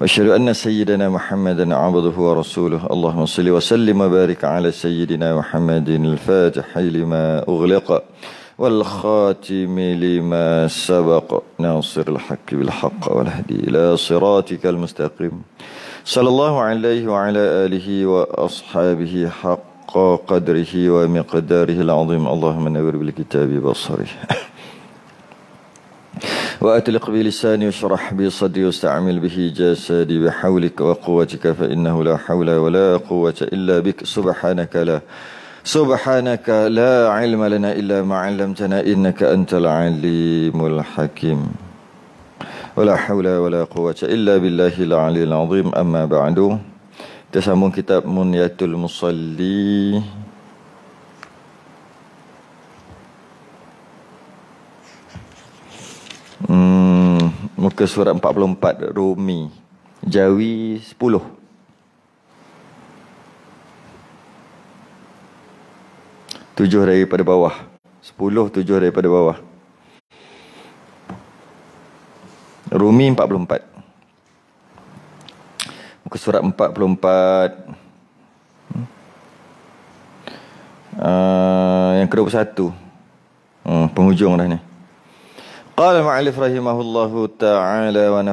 واشهد ان سيدنا محمدا عبده ورسوله اللهم صل وسلم وبارك على سيدنا محمد الفاتح لما اغلق والخاتم لما سبق ناصر الحق بالحق والهدي إلى صراطك المستقيم صلى الله عليه وعلى آله وأصحابه حق قدره ومقداره العظيم اللهم نور بالكتاب بصره وأتلق بلساني وشرح بي صدري واستعمل به جسدي بحولك وقوتك فإنه لا حول ولا قوة إلا بك سبحانك لا سبحانك لا علم لنا إلا ما علمتنا إنك أنت العليم الحكيم ولا حول ولا قوة إلا بالله العلي العظيم أما بعد تسمون كتاب منيات المصلي Hmm, muka surat 44 Rumi Jawi 10 7 daripada bawah 10 7 daripada bawah Rumi 44 Muka surat 44 hmm. Ah uh, yang kedua satu Ah penghujung dah ni. قال المعلف Taala, wa تعالى wa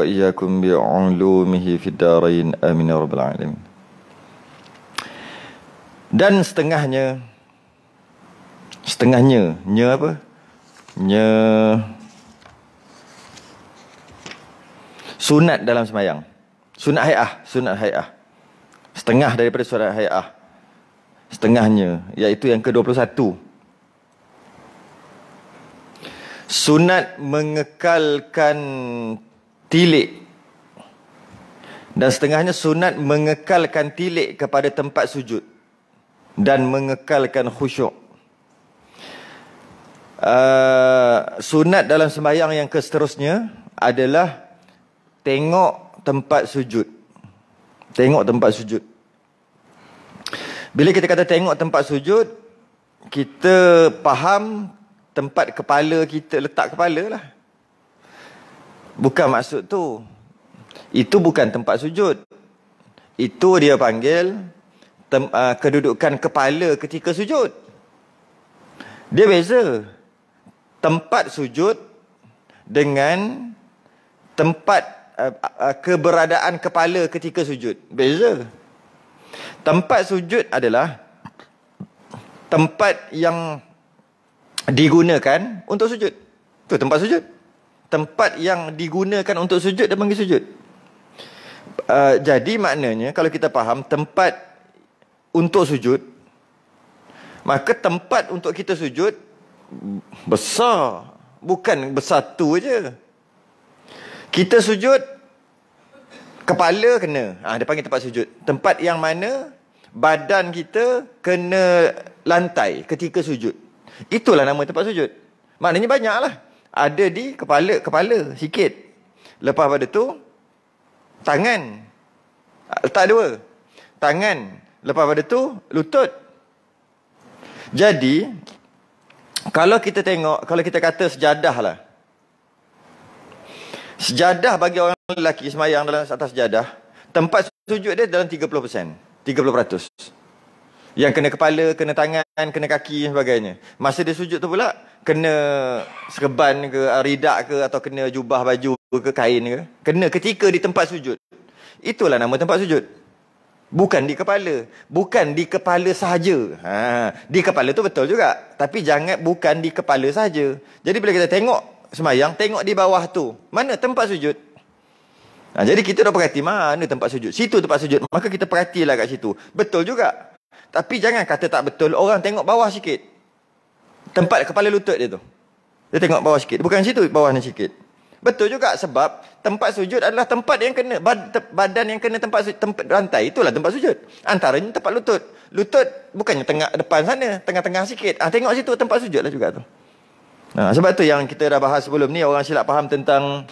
وإياكم بعلومه في الدارين آمين رب alamin. dan setengahnya setengahnya nya apa nya sunat dalam semayang sunat hayah sunat hayah setengah daripada surat hayah setengahnya iaitu yang ke-21 sunat mengekalkan tilik dan setengahnya sunat mengekalkan tilik kepada tempat sujud dan mengekalkan khusyuk uh, sunat dalam sembahyang yang seterusnya adalah tengok tempat sujud tengok tempat sujud bila kita kata tengok tempat sujud kita faham tempat kepala kita letak kepala lah. Bukan maksud tu. Itu bukan tempat sujud. Itu dia panggil tem, uh, kedudukan kepala ketika sujud. Dia beza. Tempat sujud dengan tempat uh, uh, keberadaan kepala ketika sujud. Beza. Tempat sujud adalah tempat yang digunakan untuk sujud. tu tempat sujud. Tempat yang digunakan untuk sujud, dan panggil sujud. Uh, jadi maknanya, kalau kita faham, tempat untuk sujud, maka tempat untuk kita sujud, besar. Bukan bersatu aja. Kita sujud, kepala kena. Ha, dia panggil tempat sujud. Tempat yang mana, badan kita kena lantai ketika sujud. Itulah nama tempat sujud. Maknanya banyaklah. Ada di kepala, kepala sikit. Lepas pada tu, tangan. Letak dua. Tangan. Lepas pada tu, lutut. Jadi, kalau kita tengok, kalau kita kata sejadah lah. Sejadah bagi orang lelaki semayang dalam atas sejadah, tempat sujud dia dalam 30% yang kena kepala, kena tangan, kena kaki dan sebagainya. Masa dia sujud tu pula, kena serban ke, ridak ke, atau kena jubah baju ke, kain ke. Kena ketika di tempat sujud. Itulah nama tempat sujud. Bukan di kepala. Bukan di kepala sahaja. Ha. Di kepala tu betul juga. Tapi jangan bukan di kepala sahaja. Jadi bila kita tengok semayang, tengok di bawah tu. Mana tempat sujud? Ha, jadi kita dah perhati mana tempat sujud. Situ tempat sujud. Maka kita perhatilah kat situ. Betul juga. Tapi jangan kata tak betul. Orang tengok bawah sikit. Tempat kepala lutut dia tu. Dia tengok bawah sikit. Bukan situ bawah ni sikit. Betul juga sebab tempat sujud adalah tempat yang kena badan yang kena tempat sujud, tempat rantai itulah tempat sujud. Antaranya tempat lutut. Lutut bukannya tengah depan sana, tengah-tengah sikit. Ah tengok situ tempat sujudlah juga tu. Ha, sebab tu yang kita dah bahas sebelum ni orang silap faham tentang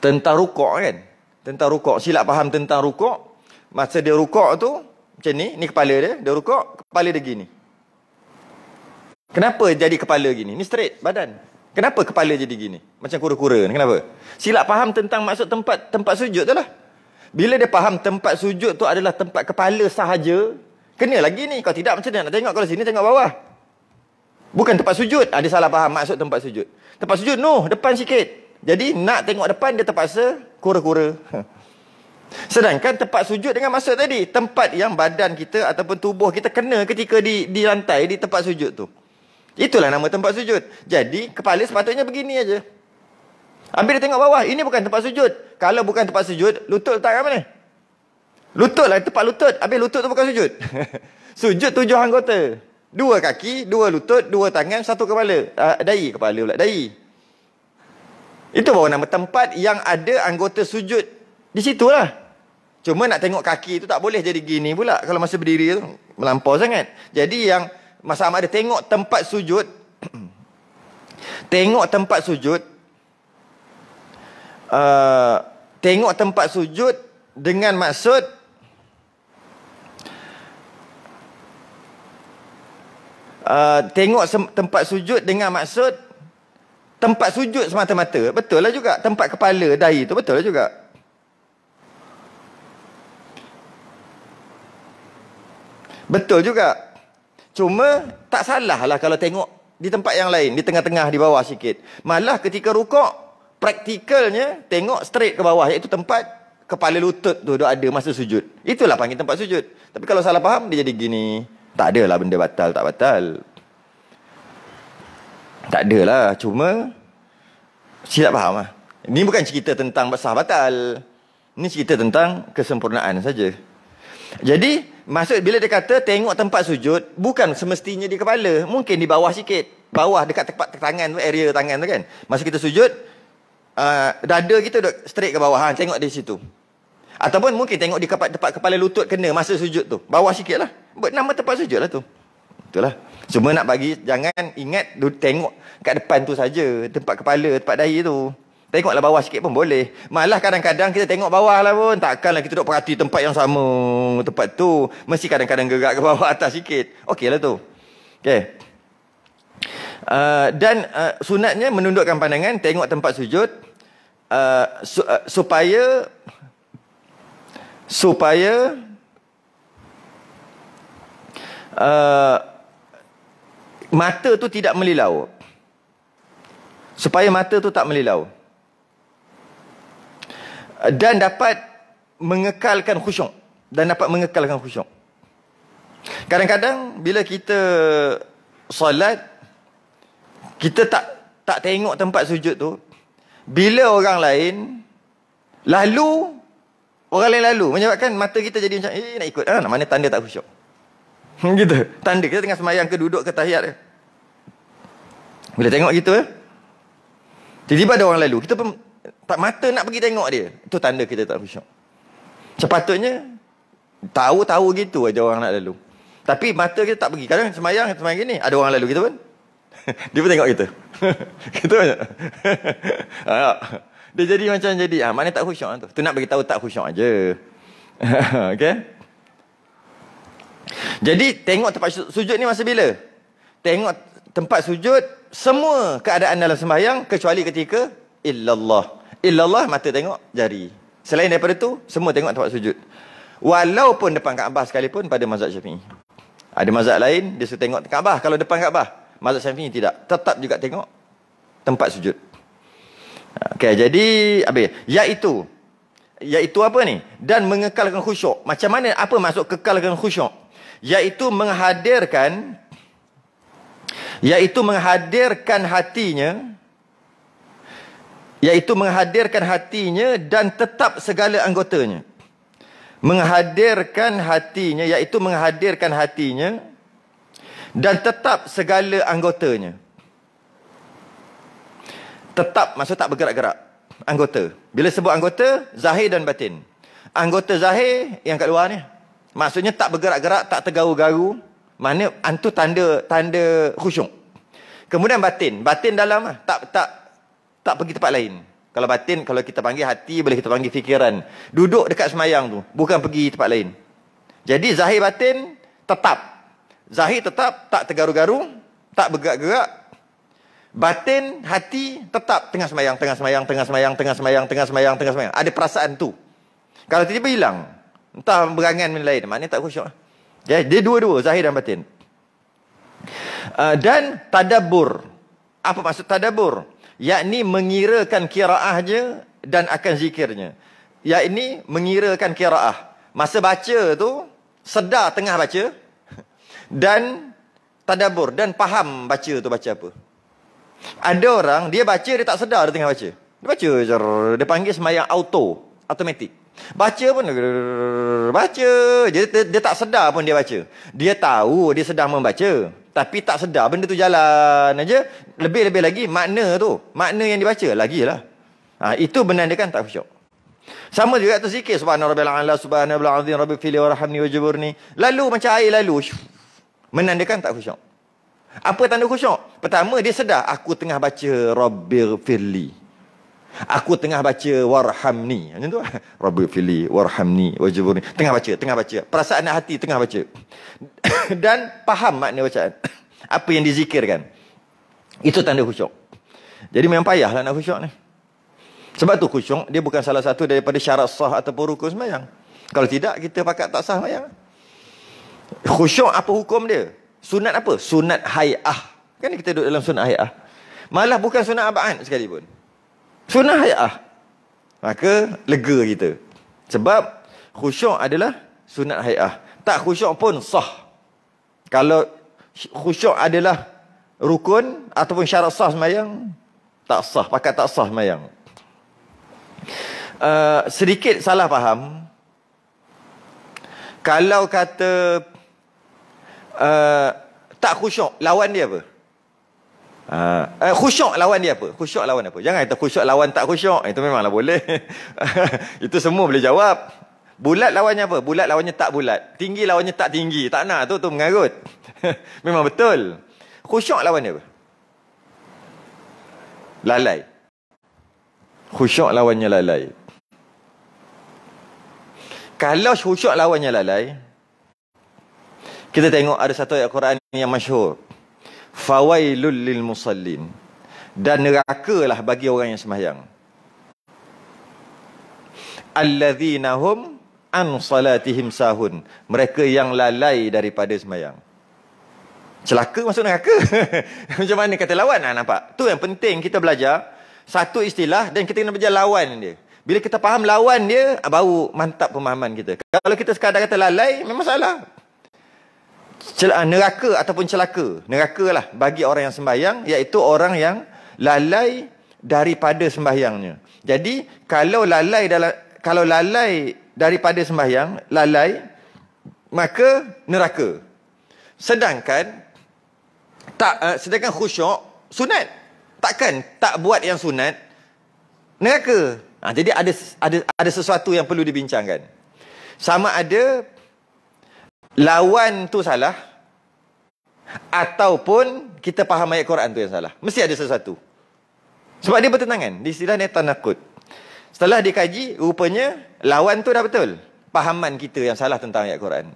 tentang rukuk kan. Tentang rukuk silap faham tentang rukuk. Masa dia rukuk tu macam ni, ni kepala dia, dia rukuk, kepala dia gini. Kenapa jadi kepala gini? Ni straight badan. Kenapa kepala jadi gini? Macam kura-kura ni, kenapa? Silap faham tentang maksud tempat tempat sujud tu lah. Bila dia faham tempat sujud tu adalah tempat kepala sahaja, kena lagi ni. Kalau tidak macam mana nak tengok? Kalau sini tengok bawah. Bukan tempat sujud. Ada ah, salah faham maksud tempat sujud. Tempat sujud, no. Depan sikit. Jadi nak tengok depan, dia terpaksa kura-kura. Huh. Sedangkan tempat sujud dengan maksud tadi, tempat yang badan kita ataupun tubuh kita kena ketika di di lantai di tempat sujud tu. Itulah nama tempat sujud. Jadi kepala sepatutnya begini aja. Ambil dia tengok bawah, ini bukan tempat sujud. Kalau bukan tempat sujud, lutut letak kat mana? Lutut lah, tempat lutut. Habis lutut tu bukan sujud. sujud tujuh anggota. Dua kaki, dua lutut, dua tangan, satu kepala. Uh, dai kepala pula, dai. Itu bawa nama tempat yang ada anggota sujud di situlah. Cuma nak tengok kaki tu tak boleh jadi gini pula. Kalau masa berdiri tu melampau sangat. Jadi yang masa amat ada tengok tempat sujud. tengok tempat sujud. Uh, tengok tempat sujud dengan maksud. Uh, tengok tempat sujud dengan maksud tempat sujud semata-mata betul lah juga tempat kepala dahi tu betul lah juga Betul juga. Cuma tak salah lah kalau tengok di tempat yang lain, di tengah-tengah, di bawah sikit. Malah ketika rukuk, praktikalnya tengok straight ke bawah, iaitu tempat kepala lutut tu dah ada masa sujud. Itulah panggil tempat sujud. Tapi kalau salah faham, dia jadi gini. Tak adalah benda batal, tak batal. Tak adalah, cuma silap faham lah. Ini bukan cerita tentang sah batal. Ini cerita tentang kesempurnaan saja. Jadi maksud bila dia kata tengok tempat sujud bukan semestinya di kepala, mungkin di bawah sikit. Bawah dekat tempat tangan tu area tangan tu kan. Masa kita sujud uh, dada kita duduk straight ke bawah. Ha, tengok di situ. Ataupun mungkin tengok di tempat, tempat kepala lutut kena masa sujud tu. Bawah sikit lah. buat Nama tempat sujud lah tu. Itulah. Cuma nak bagi, jangan ingat tengok kat depan tu saja Tempat kepala, tempat dahi tu. Tengoklah bawah sikit pun boleh. Malah kadang-kadang kita tengok bawah lah pun. Takkanlah kita duduk perhati tempat yang sama. Tempat tu. Mesti kadang-kadang gerak ke bawah atas sikit. Okey lah tu. Okay. Uh, dan uh, sunatnya menundukkan pandangan. Tengok tempat sujud. Uh, su uh, supaya. Supaya. Uh, mata tu tidak melilau. Supaya mata tu tak melilau dan dapat mengekalkan khusyuk dan dapat mengekalkan khusyuk kadang-kadang bila kita solat kita tak tak tengok tempat sujud tu bila orang lain lalu orang lain lalu menyebabkan mata kita jadi macam eh nak ikut ah mana tanda tak khusyuk gitu tanda kita tengah sembahyang ke duduk ke tahiyat ke bila tengok gitu eh tiba-tiba ada orang lalu kita pun tak mata nak pergi tengok dia. Itu tanda kita tak khusyuk. Sepatutnya tahu-tahu gitu aja orang nak lalu. Tapi mata kita tak pergi. Kadang semayang semayang gini, ada orang lalu kita pun. dia pun tengok kita. kita banyak. dia jadi macam jadi. Ah, mana tak khusyuk tu? Tu nak bagi tahu tak khusyuk aja. Okey. Jadi tengok tempat sujud ni masa bila? Tengok tempat sujud semua keadaan dalam sembahyang kecuali ketika illallah. Illallah mata tengok jari. Selain daripada tu, semua tengok tempat sujud. Walaupun depan Kaabah sekalipun pada mazhab Syafi'i. Ada mazhab lain, dia suka tengok Kaabah. Kalau depan Kaabah, mazhab Syafi'i tidak. Tetap juga tengok tempat sujud. Okey, jadi habis. Yaitu, yaitu apa ni? Dan mengekalkan khusyuk. Macam mana, apa masuk kekalkan khusyuk? Yaitu menghadirkan, Yaitu menghadirkan hatinya, iaitu menghadirkan hatinya dan tetap segala anggotanya menghadirkan hatinya iaitu menghadirkan hatinya dan tetap segala anggotanya tetap maksud tak bergerak-gerak anggota bila sebut anggota zahir dan batin anggota zahir yang kat luar ni maksudnya tak bergerak-gerak tak tergaru-garu mana antu tanda tanda khusyuk kemudian batin batin dalam lah. tak tak tak pergi tempat lain. Kalau batin, kalau kita panggil hati, boleh kita panggil fikiran. Duduk dekat semayang tu. Bukan pergi tempat lain. Jadi zahir batin tetap. Zahir tetap tak tergaru-garu. Tak bergerak-gerak. Batin, hati tetap tengah semayang, tengah semayang, tengah semayang, tengah semayang, tengah semayang, tengah semayang. Ada perasaan tu. Kalau tiba-tiba hilang. Entah berangan dengan lain. Maknanya tak khusyuk. Okay? Dia dua-dua, zahir dan batin. Uh, dan tadabur. Apa maksud Tadabur yakni mengirakan kiraahnya dan akan zikirnya yakni mengirakan kiraah masa baca tu sedar tengah baca dan tadabur dan faham baca tu baca apa ada orang dia baca dia tak sedar dia tengah baca dia baca jar, dia panggil semayang auto automatic baca pun baca jadi dia, dia tak sedar pun dia baca dia tahu dia sedang membaca tapi tak sedar benda tu jalan aja lebih-lebih lagi makna tu makna yang dibaca lagilah ha, itu menandakan tak khusyuk sama juga tu zikir subhanarabbil Subhanallah, subhanarabbil azim rabbi fili warhamni wajburni lalu macam air lalu menandakan tak khusyuk apa tanda khusyuk pertama dia sedar aku tengah baca rabbir fili Aku tengah baca warhamni. Macam tu. Rabbi fili warhamni wajiburni. Tengah baca, tengah baca. Perasaan hati tengah baca. dan faham makna bacaan. Apa yang dizikirkan. Itu tanda khusyuk. Jadi memang payahlah nak khusyuk ni. Sebab tu khusyuk dia bukan salah satu daripada syarat sah ataupun rukun sembahyang. Kalau tidak kita pakat tak sah sembahyang. Khusyuk apa hukum dia? Sunat apa? Sunat hai'ah. Kan kita duduk dalam sunat hai'ah. Malah bukan sunat aba'an sekalipun. Sunat hai'ah. Maka lega kita. Sebab khusyuk adalah sunat hai'ah. Tak khusyuk pun sah. Kalau khusyuk adalah rukun ataupun syarat sah semayang, tak sah, pakat tak sah semayang. Uh, sedikit salah faham, kalau kata uh, tak khusyuk, lawan dia apa? Uh, khusyuk lawan dia apa? Khusyuk lawan apa? Jangan kata khusyuk lawan tak khusyuk. Itu memanglah boleh. Itu semua boleh jawab. Bulat lawannya apa? Bulat lawannya tak bulat. Tinggi lawannya tak tinggi. Tak nak tu tu mengarut. Memang betul. Khusyuk lawannya apa? Lalai. Khusyuk lawannya lalai. Kalau khusyuk lawannya lalai, kita tengok ada satu ayat Quran yang masyhur. Fawailul lil musallin. Dan nerakalah bagi orang yang semayang. Alladhinahum hum an salatihim sahun. Mereka yang lalai daripada semayang. Celaka masuk neraka. Macam mana kata lawan lah nampak. Tu yang penting kita belajar. Satu istilah dan kita kena belajar lawan dia. Bila kita faham lawan dia, ah, baru mantap pemahaman kita. Kalau kita sekadar kata lalai, memang salah. Celaka, ah, neraka ataupun celaka. Neraka lah bagi orang yang sembahyang. Iaitu orang yang lalai daripada sembahyangnya. Jadi, kalau lalai dalam kalau lalai daripada sembahyang, lalai, maka neraka. Sedangkan tak uh, sedangkan khusyuk sunat. Takkan tak buat yang sunat neraka. Ha, jadi ada ada ada sesuatu yang perlu dibincangkan. Sama ada lawan tu salah ataupun kita faham ayat Quran tu yang salah. Mesti ada sesuatu. Sebab dia bertentangan. Di istilah ni tanakut. Setelah dikaji, rupanya lawan tu dah betul. Pahaman kita yang salah tentang ayat Quran.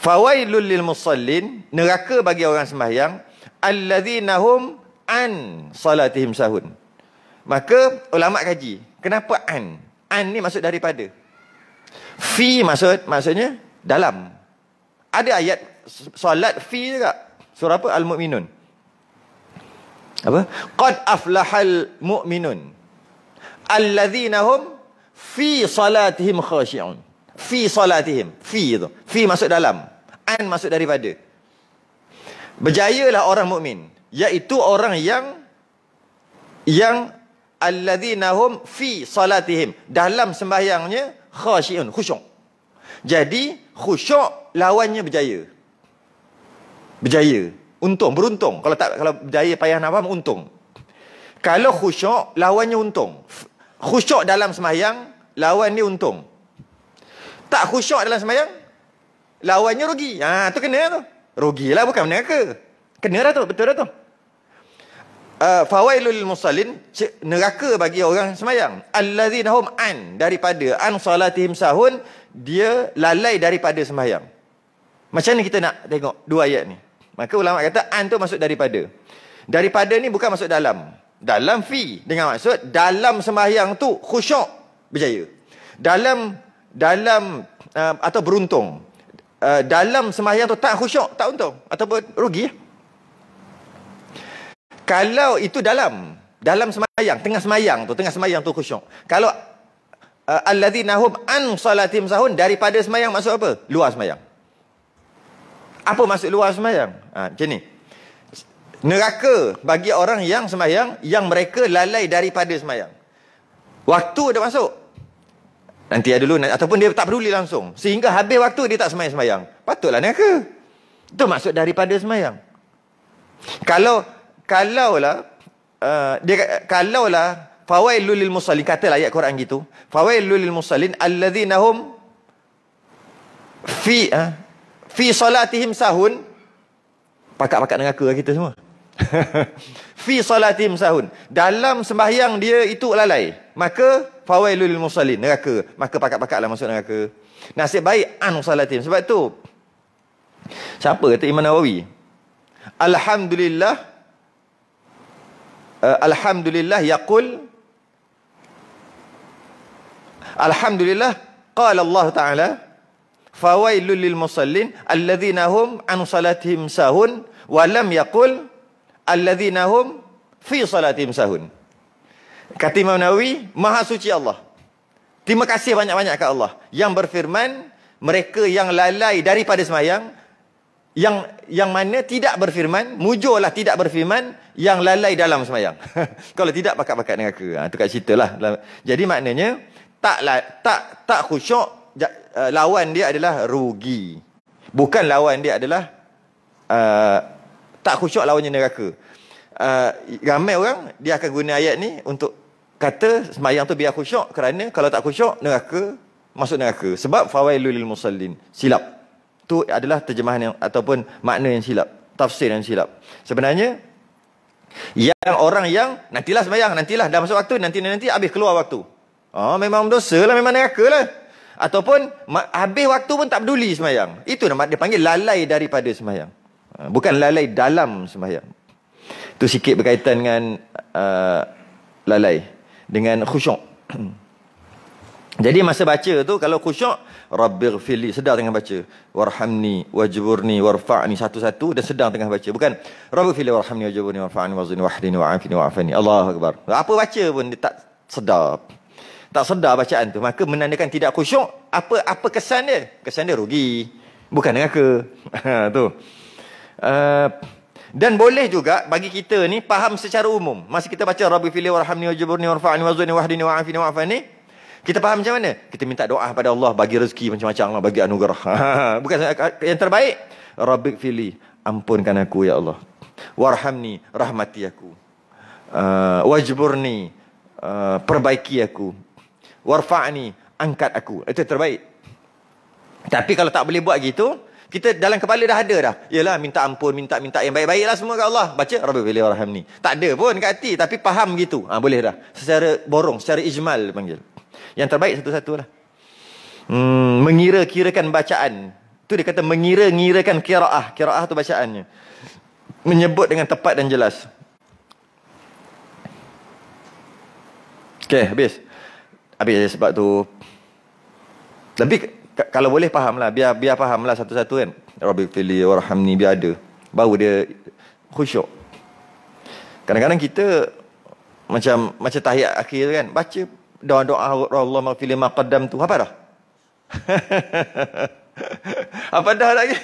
Fawailul lil musallin, neraka bagi orang sembahyang, alladzina hum an salatihim sahun. Maka ulama kaji, kenapa an? An ni maksud daripada. Fi maksud maksudnya dalam. Ada ayat solat fi juga. Surah apa? Al-Mu'minun. Apa? Qad aflahal mu'minun alladzina hum fi salatihim khashi'un fi salatihim fi itu fi masuk dalam an masuk daripada berjayalah orang mukmin iaitu orang yang yang alladzina hum fi salatihim dalam sembahyangnya khashi'un khusyuk jadi khusyuk lawannya berjaya berjaya untung beruntung kalau tak kalau berjaya payah nak faham untung kalau khusyuk lawannya untung khusyuk dalam semayang, lawan ni untung. Tak khusyuk dalam semayang, lawannya rugi. Ha, tu kena tu. Rugilah bukan menang ke. Kena lah tu, betul lah tu. Uh, fawailul uh, musallin, neraka bagi orang semayang. Allazina hum an daripada an salatihim sahun, dia lalai daripada semayang. Macam mana kita nak tengok dua ayat ni? Maka ulama kata an tu masuk daripada. Daripada ni bukan masuk Dalam dalam fi dengan maksud dalam sembahyang tu khusyuk berjaya dalam dalam uh, atau beruntung uh, dalam sembahyang tu tak khusyuk tak untung ataupun rugi kalau itu dalam dalam sembahyang tengah sembahyang tu tengah sembahyang tu khusyuk kalau uh, allazina hum an salatim sahun daripada sembahyang maksud apa luar sembahyang apa maksud luar sembahyang ha, macam ni neraka bagi orang yang semayang yang mereka lalai daripada semayang waktu dia masuk nanti ada ya dulu ataupun dia tak peduli langsung sehingga habis waktu dia tak semayang-semayang patutlah neraka itu maksud daripada semayang kalau kalaulah uh, dia kalaulah fawailul lil musallin kata ayat Quran gitu fawailul lil musallin alladzina hum fi uh, fi salatihim sahun pakak-pakak neraka kita semua fi salatim sahun dalam sembahyang dia itu lalai maka fawailul lil musallin neraka maka pakat-pakatlah masuk neraka nasib baik an salatim sebab tu siapa kata Imam Nawawi alhamdulillah uh, alhamdulillah yaqul alhamdulillah qala Allah taala fawailul lil musallin alladhina hum an salatihim sahun wa lam yaqul alladzina hum fi salatim sahun. Kata Imam Nawawi, Maha Suci Allah. Terima kasih banyak-banyak kepada Allah yang berfirman mereka yang lalai daripada semayang yang yang mana tidak berfirman mujurlah tidak berfirman yang lalai dalam semayang kalau tidak pakat-pakat dengan ke ha, itu kat cerita lah jadi maknanya tak tak tak khusyuk eh, lawan dia adalah rugi bukan lawan dia adalah uh, tak khusyuk lawannya neraka. Uh, ramai orang dia akan guna ayat ni untuk kata semayang tu biar khusyuk kerana kalau tak khusyuk neraka masuk neraka sebab fawailu lil musallin silap tu adalah terjemahan yang ataupun makna yang silap tafsir yang silap sebenarnya yang orang yang nantilah semayang nantilah dah masuk waktu nanti nanti habis keluar waktu oh memang dosa lah memang neraka lah ataupun habis waktu pun tak peduli semayang itu nama dia panggil lalai daripada semayang Ah, bukan lalai dalam sembahyang. Itu sikit berkaitan dengan uh, lalai. Dengan khusyuk. Jadi masa baca tu kalau khusyuk rabbir fili sedar tengah baca warhamni wajburni warfa'ni satu-satu dan sedang tengah baca bukan rabbir fili warhamni wajburni warfa'ni wazni wahdini wa'afini wa'afani Allah akbar apa baca pun dia tak sedar tak sedar bacaan tu maka menandakan tidak khusyuk apa apa kesan dia kesan dia rugi bukan neraka ke ha, tu. Eh, dan boleh juga bagi kita ni faham secara umum. Masa kita baca Rabbi fili warhamni wajiburni warfa'ni wazuni wahdini wa'afini wa'afani. Kita faham macam mana? Kita minta doa pada Allah bagi rezeki macam-macam Allah bagi anugerah. Bukan yang terbaik. Rabbi fili ampunkan aku ya Allah. Warhamni rahmati aku. Uh, eh, wajiburni uh, eh, perbaiki aku. Warfa'ni angkat aku. Itu terbaik. Tapi kalau tak boleh buat gitu, kita dalam kepala dah ada dah. Yalah minta ampun, minta minta yang baik-baiklah semua kat Allah. Baca rabbil bil ni. Tak ada pun kat hati tapi faham gitu. Ha, boleh dah. Secara borong, secara ijmal panggil. Yang terbaik satu-satulah. Hmm, mengira-kirakan bacaan. Tu dia kata mengira-ngirakan qiraah. Qiraah tu bacaannya. Menyebut dengan tepat dan jelas. Okey, habis. Habis sebab tu. Lebih kalau boleh faham lah biar biar faham lah satu-satu kan Rabbi fili ni biar ada baru dia khusyuk kadang-kadang kita macam macam tahiyat akhir kan baca doa-doa Allah maghfirli ma qaddam tu apa dah apa dah lagi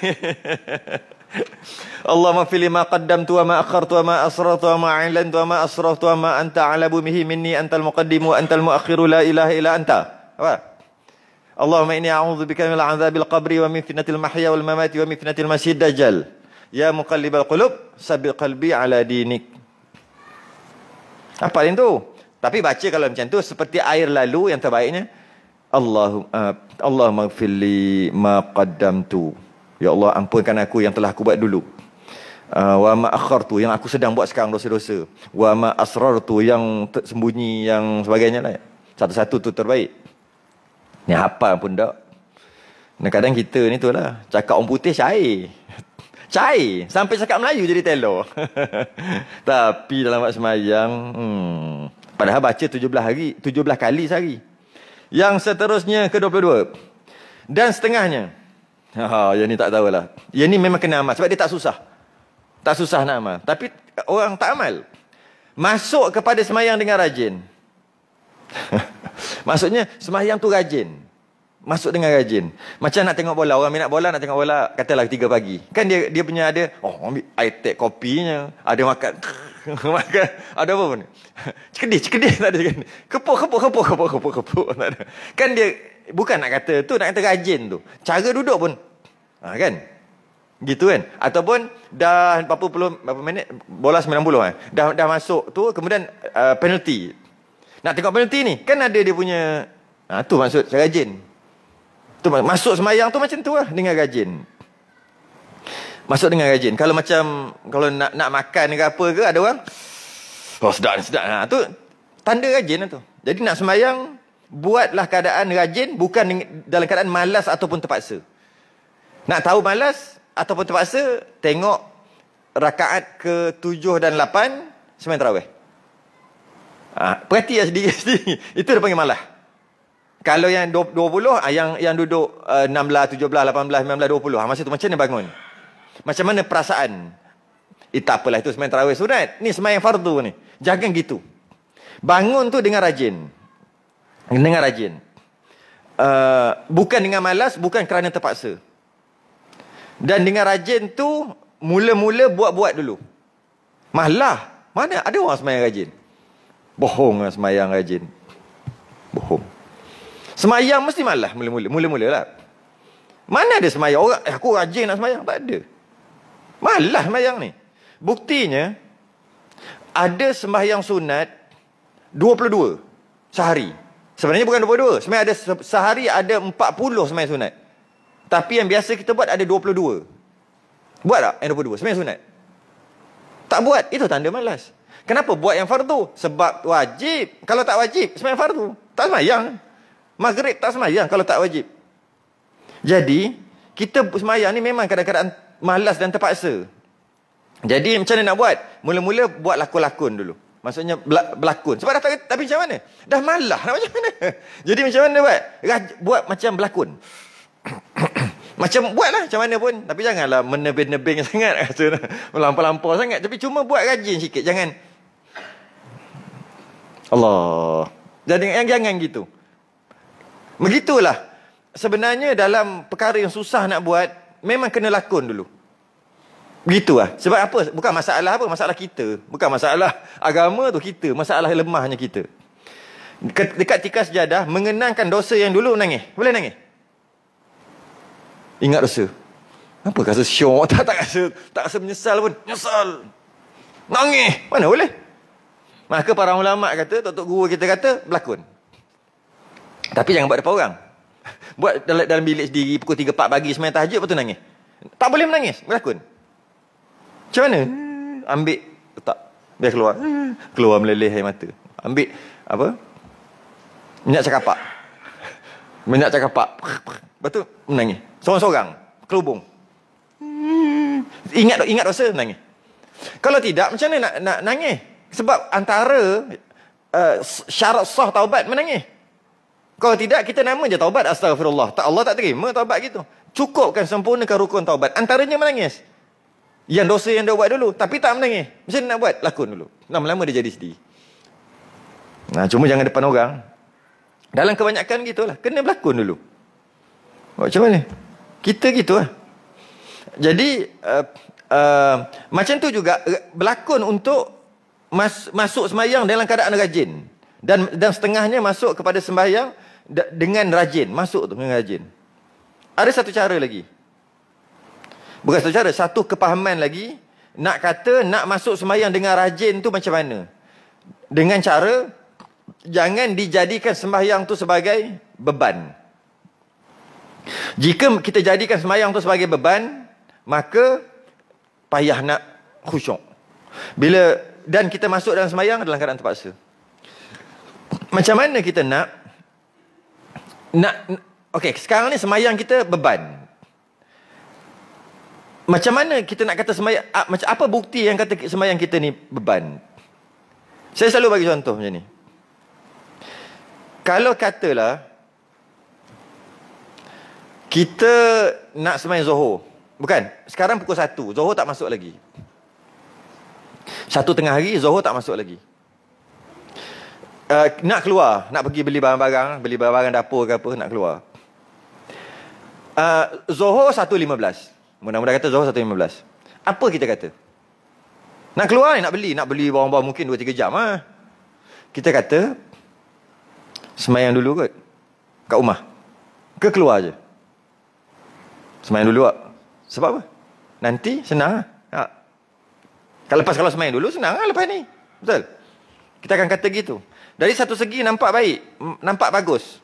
Allah maghfirli ma qaddamtu wa ma tu, wa ma asrartu wa ma a'lantu wa ma asrartu wa ma anta 'ala bumihi minni antal muqaddimu antal mu'akhiru la ilaha illa anta apa Allahumma inni a'udzu bika min al-'adzabil qabri wa min fitnatil mahya wal mamati wa min fitnatil masyid dajjal. Ya muqallibal qulub, sabbit qalbi ala dinik. Apa itu? Tapi baca kalau macam tu seperti air lalu yang terbaiknya. Allah, uh, eh, Allahumma ighfirli ma qaddamtu. Ya Allah ampunkan aku yang telah aku buat dulu. Uh, wa ma akhartu yang aku sedang buat sekarang dosa-dosa. Wa ma asrartu yang sembunyi yang sebagainya lah. Satu-satu tu terbaik. Ni apa, pun tak. Kadang-kadang kita ni tu lah. Cakap orang putih cair. Cair. Sampai cakap Melayu jadi telur. Tapi dalam waktu semayang. Hmm, padahal baca 17, hari, 17 kali sehari. Yang seterusnya ke 22. Dan setengahnya. Ha, ha, yang ni tak tahulah. Yang ni memang kena amal. Sebab dia tak susah. Tak susah nak amal. Tapi orang tak amal. Masuk kepada semayang dengan rajin. Maksudnya sembahyang tu rajin. Masuk dengan rajin. Macam nak tengok bola, orang minat bola nak tengok bola katalah tiga pagi. Kan dia dia punya ada oh ambil iTek kopinya, ada makan. makan. Ada apa pun. cekedih, cekedih tak ada. Kan. Kepuk, kepuk, kepuk, kepuk, kepuk, kepuk. Tak Kan dia bukan nak kata tu, nak kata rajin tu. Cara duduk pun. Ha, kan? Gitu kan? Ataupun dah berapa puluh, berapa minit? Bola 90 kan? Eh? Dah, dah masuk tu, kemudian uh, penalty. Nak tengok penalti ni Kan ada dia punya ha, tu maksud rajin tu, Masuk semayang tu macam tu lah Dengan rajin Masuk dengan rajin Kalau macam Kalau nak nak makan ke apa ke Ada orang Oh sedap ni sedap ha, tu, Tanda rajin lah tu Jadi nak semayang Buatlah keadaan rajin Bukan dalam keadaan malas Ataupun terpaksa Nak tahu malas Ataupun terpaksa Tengok Rakaat ke 7 dan lapan Semayang terawih Ah, perhati lah sendiri, sendiri. Itu dia panggil malas. Kalau yang 20, ah, yang yang duduk uh, 16, 17, 18, 19, 20. Masa tu macam mana bangun? Macam mana perasaan? Eh, tak apalah itu semayang terawih sunat. Ni semayang fardu ni. Jangan gitu. Bangun tu dengan rajin. Dengan rajin. Uh, bukan dengan malas, bukan kerana terpaksa. Dan dengan rajin tu, mula-mula buat-buat dulu. Malah. Mana ada orang semayang rajin? Bohong lah semayang rajin. Eh, Bohong. Semayang mesti malah mula-mula. Mula-mula lah. Mana ada semayang? Orang, eh, aku rajin nak semayang. Tak ada. Malah semayang ni. Buktinya, ada semayang sunat 22 sehari. Sebenarnya bukan 22. Sebenarnya ada sehari ada 40 sembahyang sunat. Tapi yang biasa kita buat ada 22. Buat tak yang 22? Sembahyang sunat. Tak buat. Itu tanda malas. Kenapa buat yang fardu? Sebab wajib. Kalau tak wajib, semayang fardu. Tak semayang. Maghrib tak semayang kalau tak wajib. Jadi, kita semayang ni memang kadang-kadang malas dan terpaksa. Jadi, macam mana nak buat? Mula-mula buat lakon-lakon dulu. Maksudnya berlakon. Sebab dah tak tapi macam mana? Dah malah nak macam mana? Jadi macam mana buat? buat macam berlakon. Macam buat lah macam mana pun. Tapi janganlah menebing-nebing sangat. Melampau-lampau sangat. Tapi cuma buat rajin sikit. Jangan. Allah. Jadi jangan, jangan gitu. Begitulah. Sebenarnya dalam perkara yang susah nak buat. Memang kena lakon dulu. Begitulah. Sebab apa? Bukan masalah apa? Masalah kita. Bukan masalah agama tu kita. Masalah lemahnya kita. Dekat tikas jadah. Mengenangkan dosa yang dulu menangis. Boleh nangis? Ingat rasa. Kenapa rasa syok? Tak, tak rasa tak rasa menyesal pun. Nyesal? Nangis. Mana boleh? Maka para ulama kata, tok-tok guru kita kata, berlakon. Tapi jangan buat depan orang. Buat dalam, dalam bilik sendiri, pukul 3, 4 pagi, semain tahajud, lepas tu nangis. Tak boleh menangis, berlakon. Macam mana? Ambil, letak. Biar keluar. Keluar meleleh air mata. Ambil, apa? Minyak cakap pak. Minyak cakapak. Lepas tu, menangis. Seorang-seorang. Kelubung. Ingat ingat dosa menangis. Kalau tidak, macam mana nak, nak nangis? Sebab antara uh, syarat sah taubat menangis. Kalau tidak, kita nama je taubat. Astagfirullah. Tak Allah tak terima taubat gitu. Cukupkan sempurnakan rukun taubat. Antaranya menangis. Yang dosa yang dia buat dulu. Tapi tak menangis. Macam mana nak buat? Lakon dulu. Lama-lama dia jadi sedih. Nah, cuma jangan depan orang. Dalam kebanyakan gitulah. Kena berlakon dulu. Macam mana? Kita gitu lah. Jadi, uh, uh, macam tu juga eh, berlakon untuk mas, masuk sembahyang dalam keadaan rajin. Dan dan setengahnya masuk kepada sembahyang dengan rajin. Masuk tu dengan rajin. Ada satu cara lagi. Bukan satu cara, satu kepahaman lagi. Nak kata, nak masuk sembahyang dengan rajin tu macam mana? Dengan cara, jangan dijadikan sembahyang tu sebagai beban. Beban. Jika kita jadikan semayang tu sebagai beban, maka payah nak khusyuk. Bila dan kita masuk dalam semayang dalam keadaan terpaksa. Macam mana kita nak nak okey sekarang ni semayang kita beban. Macam mana kita nak kata semayang macam apa bukti yang kata semayang kita ni beban? Saya selalu bagi contoh macam ni. Kalau katalah kita nak semain Zohor. Bukan. Sekarang pukul 1. Zohor tak masuk lagi. Satu tengah hari, Zohor tak masuk lagi. Uh, nak keluar. Nak pergi beli barang-barang. Beli barang-barang dapur ke apa. Nak keluar. Uh, Zohor 1.15. Mudah-mudahan kata Zohor 1.15. Apa kita kata? Nak keluar ni? Nak beli. Nak beli barang-barang mungkin 2-3 jam. Ha? Kita kata, semayang dulu kot. Kat rumah. Ke keluar je. Semayang dulu tak? Sebab apa? Nanti senang tak? Ah. Ha. Kalau lepas kalau semayang dulu senang lah lepas ni. Betul? Kita akan kata gitu. Dari satu segi nampak baik. Nampak bagus.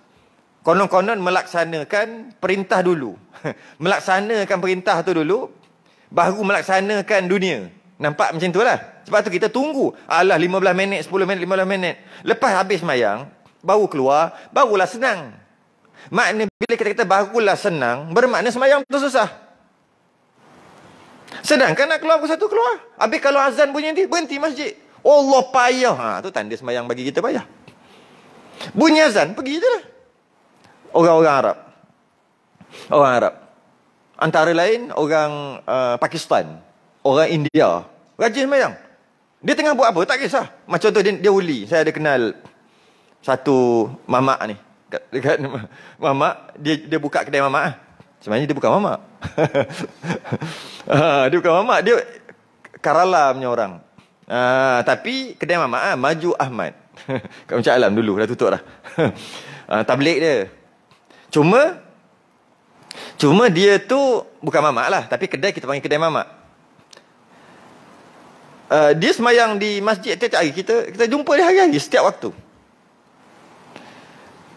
Konon-konon melaksanakan perintah dulu. melaksanakan perintah tu dulu. Baru melaksanakan dunia. Nampak macam tu lah. Sebab tu kita tunggu. Alah 15 minit, 10 minit, 15 minit. Lepas habis semayang. Baru keluar. Barulah senang. Senang. Makna bila kita kata barulah senang, bermakna semayang tu susah. Sedangkan nak keluar satu, keluar. Habis kalau azan bunyi nanti, berhenti masjid. Allah payah. Ha, tu tanda semayang bagi kita payah. Bunyi azan, pergi je lah. Orang-orang Arab. Orang Arab. Antara lain, orang uh, Pakistan. Orang India. Rajin semayang. Dia tengah buat apa? Tak kisah. Macam tu dia, dia uli. Saya ada kenal satu mamak ni dekat, dekat mama dia dia buka kedai mama ah sebenarnya dia bukan mama ha, dia bukan mama dia karala punya orang ha, tapi kedai mama ah maju ahmad kat macam alam dulu dah tutup dah ha, tablik dia cuma cuma dia tu bukan mama lah tapi kedai kita panggil kedai mama Uh, dia semayang di masjid tiap-tiap hari kita kita jumpa dia hari-hari setiap waktu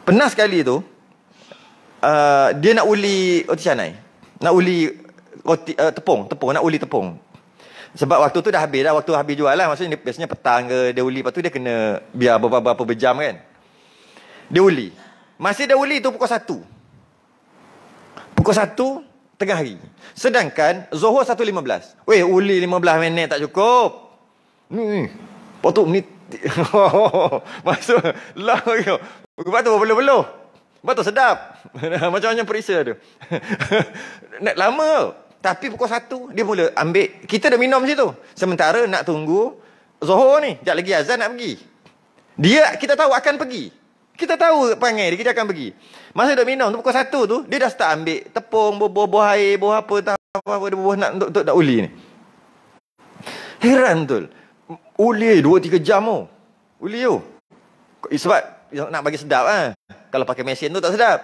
Pernah sekali tu uh, dia nak uli roti canai. Nak uli roti uh, tepung, tepung nak uli tepung. Sebab waktu tu dah habis dah waktu habis jual lah. Maksudnya biasanya petang ke dia uli lepas tu dia kena biar beberapa berjam kan. Dia uli. Masih dia uli tu pukul 1. Pukul 1 tengah hari. Sedangkan Zohor 1.15. Weh uli 15 minit tak cukup. Hmm, hmm. Ni. Potong ni. Maksud lah. Ubat tu boleh peluh Ubat sedap. Macam-macam periksa tu. nak lama tau. Tapi pukul satu dia mula ambil. Kita dah minum situ. Sementara nak tunggu Zohor ni. Sekejap lagi azan nak pergi. Dia, kita tahu akan pergi. Kita tahu panggil dia, kita akan pergi. Masa dah minum tu pukul 1 tu, dia dah start ambil tepung, buah-buah air, buah apa, apa-apa, dia buah nak untuk, untuk uli ni. Heran tu. Uli dua tiga jam tu. Uli tu. Sebab nak bagi sedap ah. Ha? Kalau pakai mesin tu tak sedap.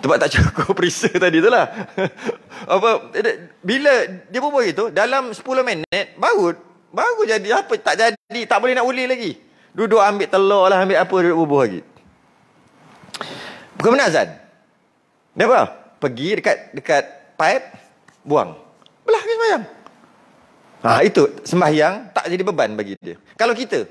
Sebab tak cukup perisa tadi tu lah. apa, bila dia buat itu, dalam 10 minit, baru, baru jadi apa, tak jadi, tak boleh nak uli lagi. Duduk ambil telur lah, ambil apa, duduk bubuh lagi. Bukan azan. Dia apa? Pergi dekat dekat pipe, buang. Belah ke sembahyang. Ha, itu, sembahyang tak jadi beban bagi dia. Kalau kita,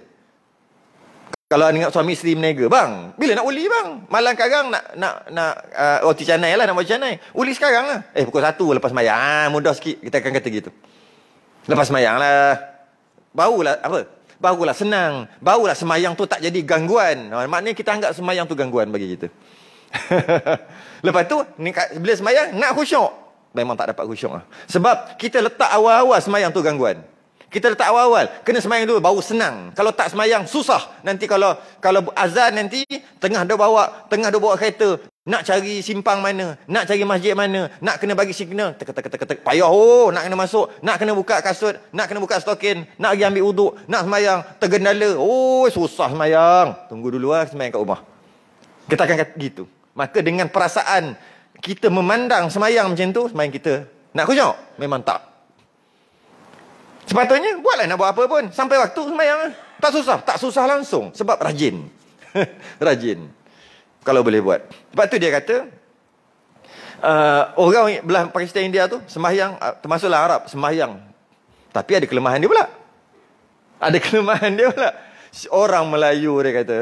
kalau dengan suami isteri meniaga, bang, bila nak uli bang? Malam sekarang nak nak nak uh, roti canai lah, nak buat canai. Uli sekarang lah. Eh, pukul satu lepas mayang. Ha, ah, mudah sikit, kita akan kata gitu. Lepas mayang lah. Barulah, apa? Barulah senang. Barulah semayang tu tak jadi gangguan. Ah, maknanya kita anggap semayang tu gangguan bagi kita. lepas tu, ni, bila semayang, nak khusyuk. Memang tak dapat khusyuk lah. Sebab kita letak awal-awal semayang tu gangguan. Kita letak awal-awal. Kena semayang dulu baru senang. Kalau tak semayang susah. Nanti kalau kalau azan nanti tengah dah bawa tengah dah bawa kereta nak cari simpang mana, nak cari masjid mana, nak kena bagi signal, tek tek tek tek payah oh, nak kena masuk, nak kena buka kasut, nak kena buka stokin, nak pergi ambil wuduk, nak semayang, tergendala, oh susah semayang. Tunggu dulu lah semayang kat rumah. Kita akan kata gitu. Maka dengan perasaan kita memandang semayang macam tu, semayang kita nak khusyuk? Memang tak. Sepatutnya buatlah nak buat apa pun. Sampai waktu semayang Tak susah. Tak susah langsung. Sebab rajin. rajin. Kalau boleh buat. Sebab tu dia kata. Uh, orang belah Pakistan India tu. semayang Uh, ah, termasuklah Arab. semayang, Tapi ada kelemahan dia pula. Ada kelemahan dia pula. Orang Melayu dia kata.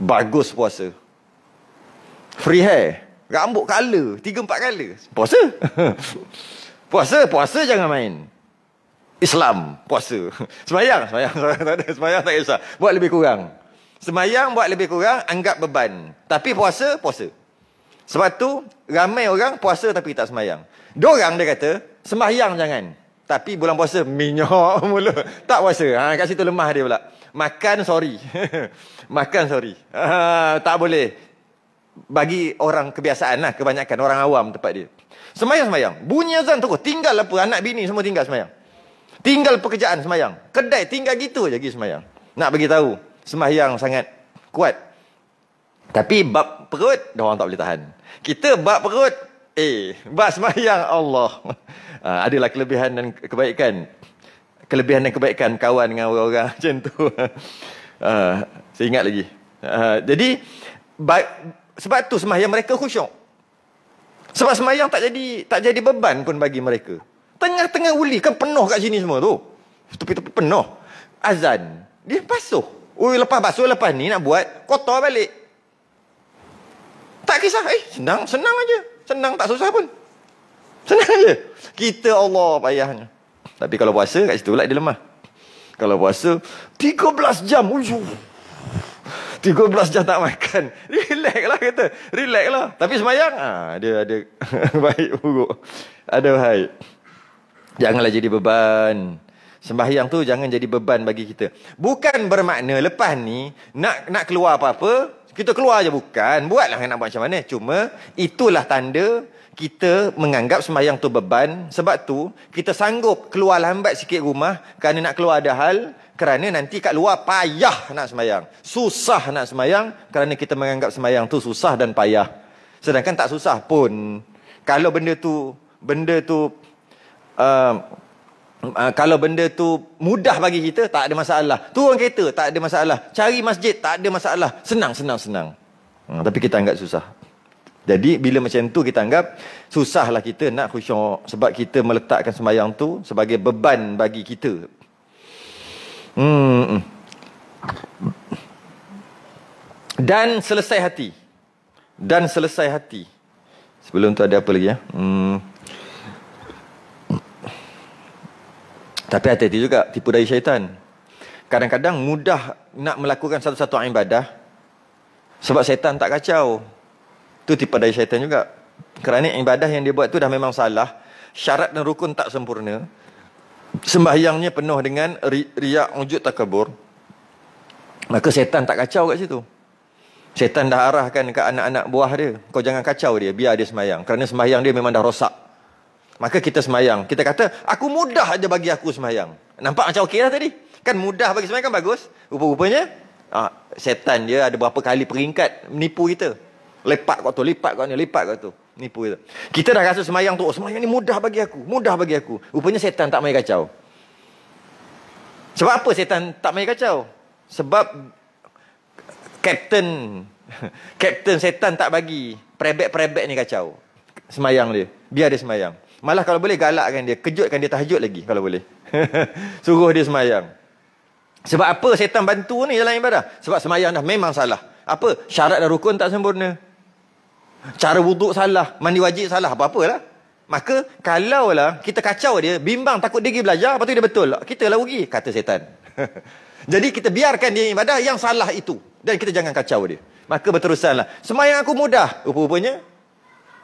Bagus puasa. Free hair. Rambut color. Tiga empat color. Puasa. puasa. Puasa jangan main. Islam puasa. Semayang, semayang, semayang, semayang tak kisah. Buat lebih kurang. Semayang buat lebih kurang, anggap beban. Tapi puasa, puasa. Sebab tu, ramai orang puasa tapi tak semayang. Diorang dia kata, semayang jangan. Tapi bulan puasa, minyak mula. Tak puasa. Ha, kat situ lemah dia pula. Makan, sorry. Makan, sorry. Ha, tak boleh. Bagi orang kebiasaan lah, kebanyakan. Orang awam tempat dia. Semayang, semayang. Bunyi azan terus. Tinggal apa? Anak bini semua tinggal semayang. Tinggal pekerjaan semayang. Kedai tinggal gitu je pergi semayang. Nak bagi tahu semayang sangat kuat. Tapi bab perut, dah orang tak boleh tahan. Kita bab perut, eh, bab semayang Allah. Uh, adalah kelebihan dan kebaikan. Kelebihan dan kebaikan kawan dengan orang-orang macam tu. Uh, saya ingat lagi. Uh, jadi, ba- sebab tu semayang mereka khusyuk. Sebab semayang tak jadi tak jadi beban pun bagi mereka. Tengah-tengah uli kan penuh kat sini semua tu. Tepi-tepi penuh. Azan. Dia basuh. Ui lepas basuh lepas ni nak buat kotor balik. Tak kisah. Eh senang. Senang aja. Senang tak susah pun. Senang aja. Kita Allah payahnya. Tapi kalau puasa kat situ pula dia lemah. Kalau puasa 13 jam. Uyuh. 13 jam tak makan. Relax lah kata. Relax lah. Tapi semayang. Ha, dia ada baik buruk. Ada baik. Janganlah jadi beban. Sembahyang tu jangan jadi beban bagi kita. Bukan bermakna lepas ni nak nak keluar apa-apa, kita keluar aja bukan. Buatlah nak buat macam mana. Cuma itulah tanda kita menganggap sembahyang tu beban. Sebab tu kita sanggup keluar lambat sikit rumah kerana nak keluar ada hal. Kerana nanti kat luar payah nak sembahyang. Susah nak sembahyang kerana kita menganggap sembahyang tu susah dan payah. Sedangkan tak susah pun. Kalau benda tu benda tu uh, kalau benda tu mudah bagi kita, tak ada masalah. Turun kereta, tak ada masalah. Cari masjid, tak ada masalah. Senang, senang, senang. Hmm, tapi kita anggap susah. Jadi bila macam tu kita anggap susahlah kita nak khusyuk sebab kita meletakkan sembahyang tu sebagai beban bagi kita. Hmm. hmm. Dan selesai hati. Dan selesai hati. Sebelum tu ada apa lagi ya? Hmm. Tapi hati-hati juga tipu daya syaitan. Kadang-kadang mudah nak melakukan satu-satu ibadah sebab syaitan tak kacau. Tu tipu daya syaitan juga. Kerana ibadah yang dia buat tu dah memang salah, syarat dan rukun tak sempurna. Sembahyangnya penuh dengan riak wujud takabur. Maka syaitan tak kacau kat situ. Syaitan dah arahkan ke anak-anak buah dia. Kau jangan kacau dia. Biar dia sembahyang. Kerana sembahyang dia memang dah rosak maka kita semayang. Kita kata, aku mudah aja bagi aku semayang. Nampak macam okey lah tadi. Kan mudah bagi semayang kan bagus. Rupa-rupanya, ah, setan dia ada berapa kali peringkat menipu kita. Lepak kau tu, lipat kau ni, lipat kau tu. nipu kita. Kita dah rasa semayang tu, oh, semayang ni mudah bagi aku. Mudah bagi aku. Rupanya setan tak main kacau. Sebab apa setan tak main kacau? Sebab kapten kapten setan tak bagi prebek-prebek ni kacau. Semayang dia. Biar dia semayang. Malah kalau boleh galakkan dia, kejutkan dia tahajud lagi kalau boleh. Suruh dia semayang. Sebab apa Setan bantu ni dalam ibadah? Sebab semayang dah memang salah. Apa? Syarat dan rukun tak sempurna. Cara wuduk salah, mandi wajib salah, apa-apalah. Maka lah kita kacau dia, bimbang takut dia pergi belajar, lepas tu dia betul. Kita lah rugi, kata setan. Jadi kita biarkan dia ibadah yang salah itu. Dan kita jangan kacau dia. Maka berterusanlah. Semayang aku mudah. Rupa-rupanya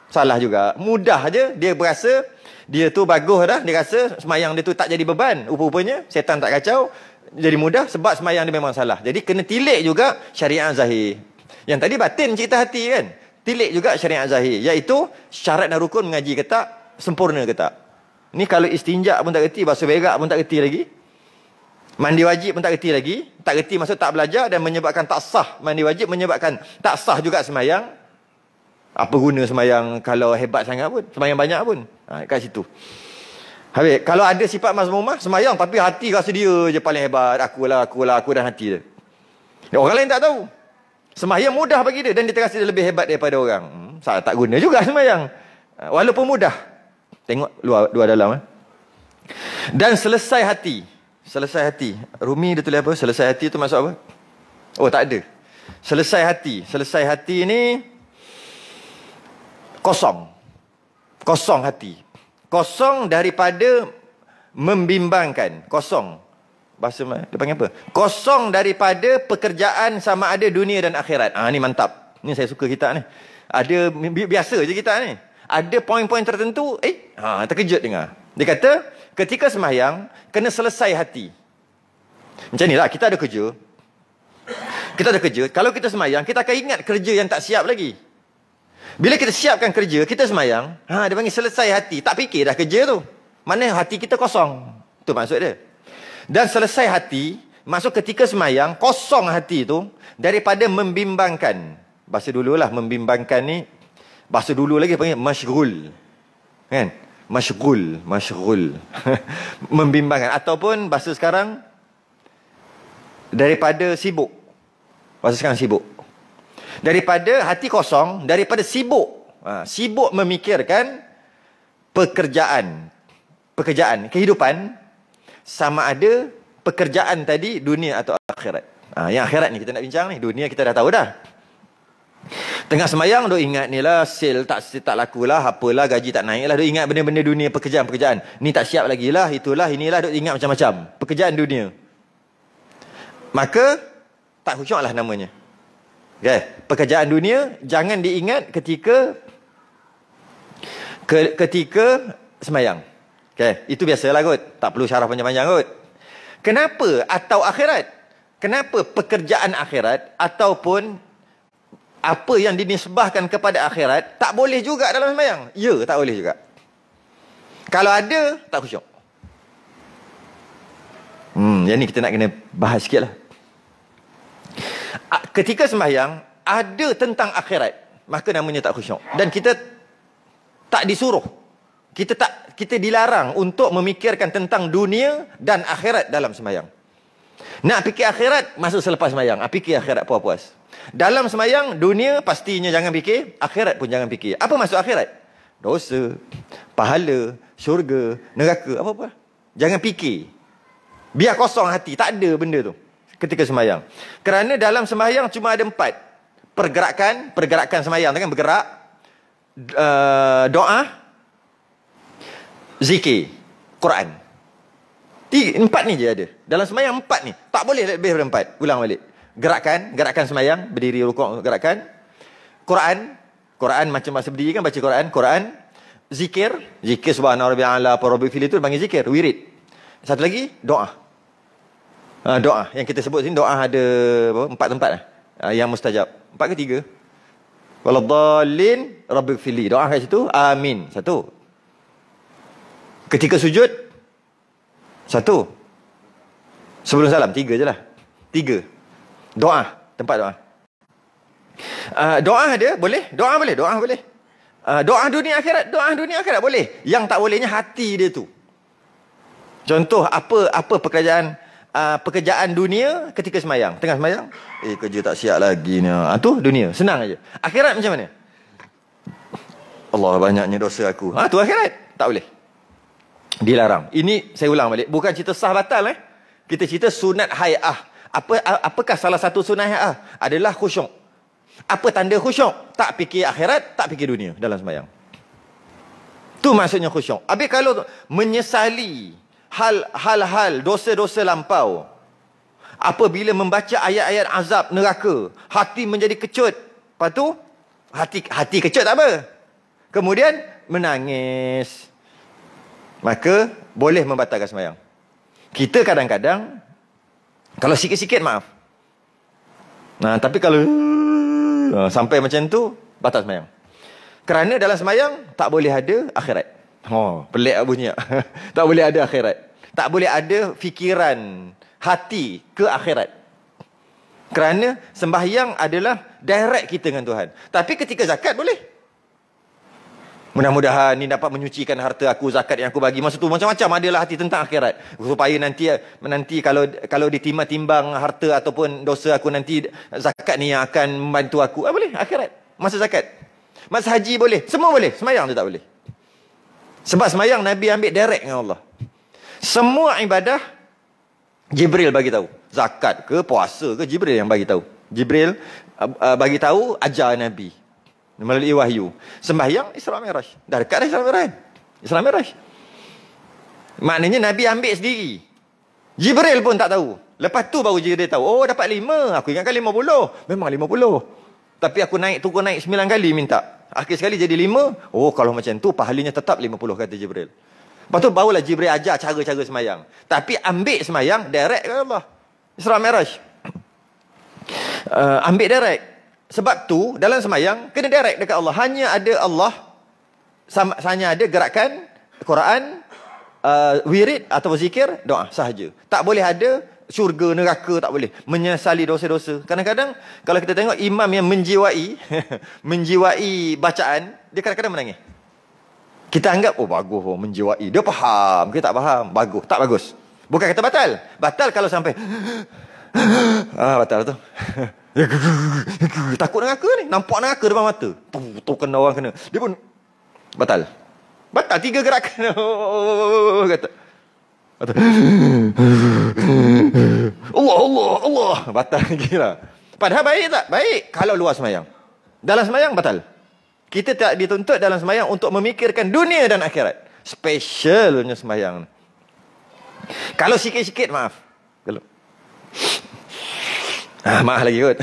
Salah juga. Mudah aja dia berasa dia tu bagus dah. Dia rasa semayang dia tu tak jadi beban. Rupa-rupanya setan tak kacau. Jadi mudah sebab semayang dia memang salah. Jadi kena tilik juga syariat zahir. Yang tadi batin cerita hati kan. Tilik juga syariat zahir. Iaitu syarat dan rukun mengaji ke tak, sempurna ke tak. Ni kalau istinjak pun tak kerti, bahasa berak pun tak kerti lagi. Mandi wajib pun tak kerti lagi. Tak kerti maksud tak belajar dan menyebabkan tak sah. Mandi wajib menyebabkan tak sah juga semayang. Apa guna semayang kalau hebat sangat pun. Semayang banyak pun. Ha, kat situ. Habis, kalau ada sifat mazmumah, semayang. Tapi hati rasa dia je paling hebat. Akulah, akulah, aku dan hati dia. dia. Ya, orang lain tak tahu. Semayang mudah bagi dia. Dan dia terasa dia lebih hebat daripada orang. Hmm, tak guna juga semayang. Ha, walaupun mudah. Tengok luar, luar dalam. Eh. Dan selesai hati. Selesai hati. Rumi dia tulis apa? Selesai hati tu maksud apa? Oh, tak ada. Selesai hati. Selesai hati ni... Ini kosong. Kosong hati. Kosong daripada membimbangkan. Kosong. Bahasa mana? Dia panggil apa? Kosong daripada pekerjaan sama ada dunia dan akhirat. Ah ni mantap. Ni saya suka kita ni. Ada bi- biasa je kita ni. Ada poin-poin tertentu, eh, ha, terkejut dengar. Dia kata, ketika sembahyang kena selesai hati. Macam ni lah, kita ada kerja. Kita ada kerja. Kalau kita sembahyang kita akan ingat kerja yang tak siap lagi. Bila kita siapkan kerja, kita semayang. Ha, dia panggil selesai hati. Tak fikir dah kerja tu. Mana hati kita kosong. Itu maksud dia. Dan selesai hati, masuk ketika semayang, kosong hati tu daripada membimbangkan. Bahasa dululah membimbangkan ni. Bahasa dulu lagi panggil masyrul. Kan? Masyrul. Masyrul. membimbangkan. Ataupun bahasa sekarang, daripada sibuk. Bahasa sekarang sibuk daripada hati kosong daripada sibuk ha, sibuk memikirkan pekerjaan pekerjaan kehidupan sama ada pekerjaan tadi dunia atau akhirat ha, yang akhirat ni kita nak bincang ni dunia kita dah tahu dah Tengah semayang duk ingat ni lah Sale tak, tak laku lah Apalah gaji tak naik lah Duk ingat benda-benda dunia pekerjaan-pekerjaan Ni tak siap lagi lah Itulah inilah duk ingat macam-macam Pekerjaan dunia Maka Tak khusyuk lah namanya Okay. Pekerjaan dunia jangan diingat ketika ke, ketika semayang. Okay. Itu biasalah kot. Tak perlu syarah panjang-panjang kot. Kenapa atau akhirat? Kenapa pekerjaan akhirat ataupun apa yang dinisbahkan kepada akhirat tak boleh juga dalam semayang? Ya, tak boleh juga. Kalau ada, tak khusyuk. Hmm, yang ni kita nak kena bahas sikit lah ketika sembahyang ada tentang akhirat maka namanya tak khusyuk dan kita tak disuruh kita tak kita dilarang untuk memikirkan tentang dunia dan akhirat dalam sembahyang nak fikir akhirat masuk selepas sembahyang ah fikir akhirat puas-puas dalam sembahyang dunia pastinya jangan fikir akhirat pun jangan fikir apa maksud akhirat dosa pahala syurga neraka apa-apa jangan fikir biar kosong hati tak ada benda tu ketika semayang Kerana dalam semayang cuma ada empat. Pergerakan, pergerakan semayang Kan bergerak, uh, doa, zikir, Quran. Tiga, empat ni je ada. Dalam semayang empat ni. Tak boleh lebih daripada empat. Ulang balik. Gerakan, gerakan semayang Berdiri rukuk, gerakan. Quran, Quran macam masa berdiri kan baca Quran. Quran, zikir. Zikir subhanahu wa rabbi ala, parabi fili tu panggil zikir. Wirid. Satu lagi, doa uh, doa yang kita sebut sini doa ada apa, empat tempat uh, yang mustajab empat ke tiga waladhalin rabbifili doa kat situ amin satu ketika sujud satu sebelum salam tiga je lah tiga doa tempat doa uh, doa ada boleh doa boleh doa boleh uh, doa dunia akhirat doa dunia akhirat boleh yang tak bolehnya hati dia tu contoh apa apa pekerjaan uh, pekerjaan dunia ketika semayang. Tengah semayang. Eh kerja tak siap lagi ni. Itu ah, ha, dunia. Senang aja. Akhirat macam mana? Allah banyaknya dosa aku. Ha, tu akhirat. Tak boleh. Dilarang. Ini saya ulang balik. Bukan cerita sah batal eh. Kita cerita sunat hai'ah. Apa, apakah salah satu sunat hai'ah? Adalah khusyuk. Apa tanda khusyuk? Tak fikir akhirat, tak fikir dunia dalam semayang. Tu maksudnya khusyuk. Habis kalau menyesali hal-hal hal dosa-dosa lampau. Apabila membaca ayat-ayat azab neraka, hati menjadi kecut. Lepas tu, hati, hati kecut tak apa. Kemudian, menangis. Maka, boleh membatalkan semayang. Kita kadang-kadang, kalau sikit-sikit maaf. Nah, tapi kalau sampai macam tu, batal semayang. Kerana dalam semayang, tak boleh ada akhirat. Ha, oh, pelik bunyi. tak boleh ada akhirat. Tak boleh ada fikiran hati ke akhirat. Kerana sembahyang adalah direct kita dengan Tuhan. Tapi ketika zakat boleh. Mudah-mudahan ni dapat menyucikan harta aku zakat yang aku bagi. Masa tu macam-macam adalah hati tentang akhirat. Supaya nanti menanti kalau kalau ditimbang-timbang harta ataupun dosa aku nanti zakat ni yang akan membantu aku. Ah, boleh akhirat. Masa zakat. Masa haji boleh. Semua boleh. Semayang tu tak boleh. Sebab semayang Nabi ambil direct dengan Allah. Semua ibadah Jibril bagi tahu. Zakat ke puasa ke Jibril yang bagi tahu. Jibril uh, uh, bagi tahu ajar Nabi melalui wahyu. Sembahyang Isra Mi'raj. Dah dekat dah Isra Mi'raj. Isra Mi'raj. Maknanya Nabi ambil sendiri. Jibril pun tak tahu. Lepas tu baru Jibril tahu. Oh dapat lima. Aku ingatkan lima puluh. Memang lima puluh. Tapi aku naik turun naik sembilan kali minta. Akhir sekali jadi lima. Oh kalau macam tu pahalinya tetap lima puluh kata Jibril. Lepas tu barulah Jibril ajar cara-cara semayang. Tapi ambil semayang direct ke Allah. Isra meraj. Uh, eh, ambil direct. Sebab tu dalam semayang kena direct dekat Allah. Hanya ada Allah. Sama, hanya ada gerakan Quran. Uh, wirid atau zikir doa sahaja. Tak boleh ada syurga neraka tak boleh menyesali dosa-dosa kadang-kadang kalau kita tengok imam yang menjiwai menjiwai bacaan dia kadang-kadang menangis kita anggap oh bagus oh menjiwai dia faham kita tak faham bagus tak bagus bukan kata batal batal kalau sampai ah batal tu takut neraka ni nampak neraka depan mata tu, tu kena orang kena dia pun batal batal tiga gerakan oh, kata Allah, Allah, Allah. Batal lagi lah. Padahal baik tak? Baik. Kalau luar semayang. Dalam semayang, batal. Kita tak dituntut dalam semayang untuk memikirkan dunia dan akhirat. Specialnya semayang. Kalau sikit-sikit, maaf. Kalau... Ah, maaf lagi kot.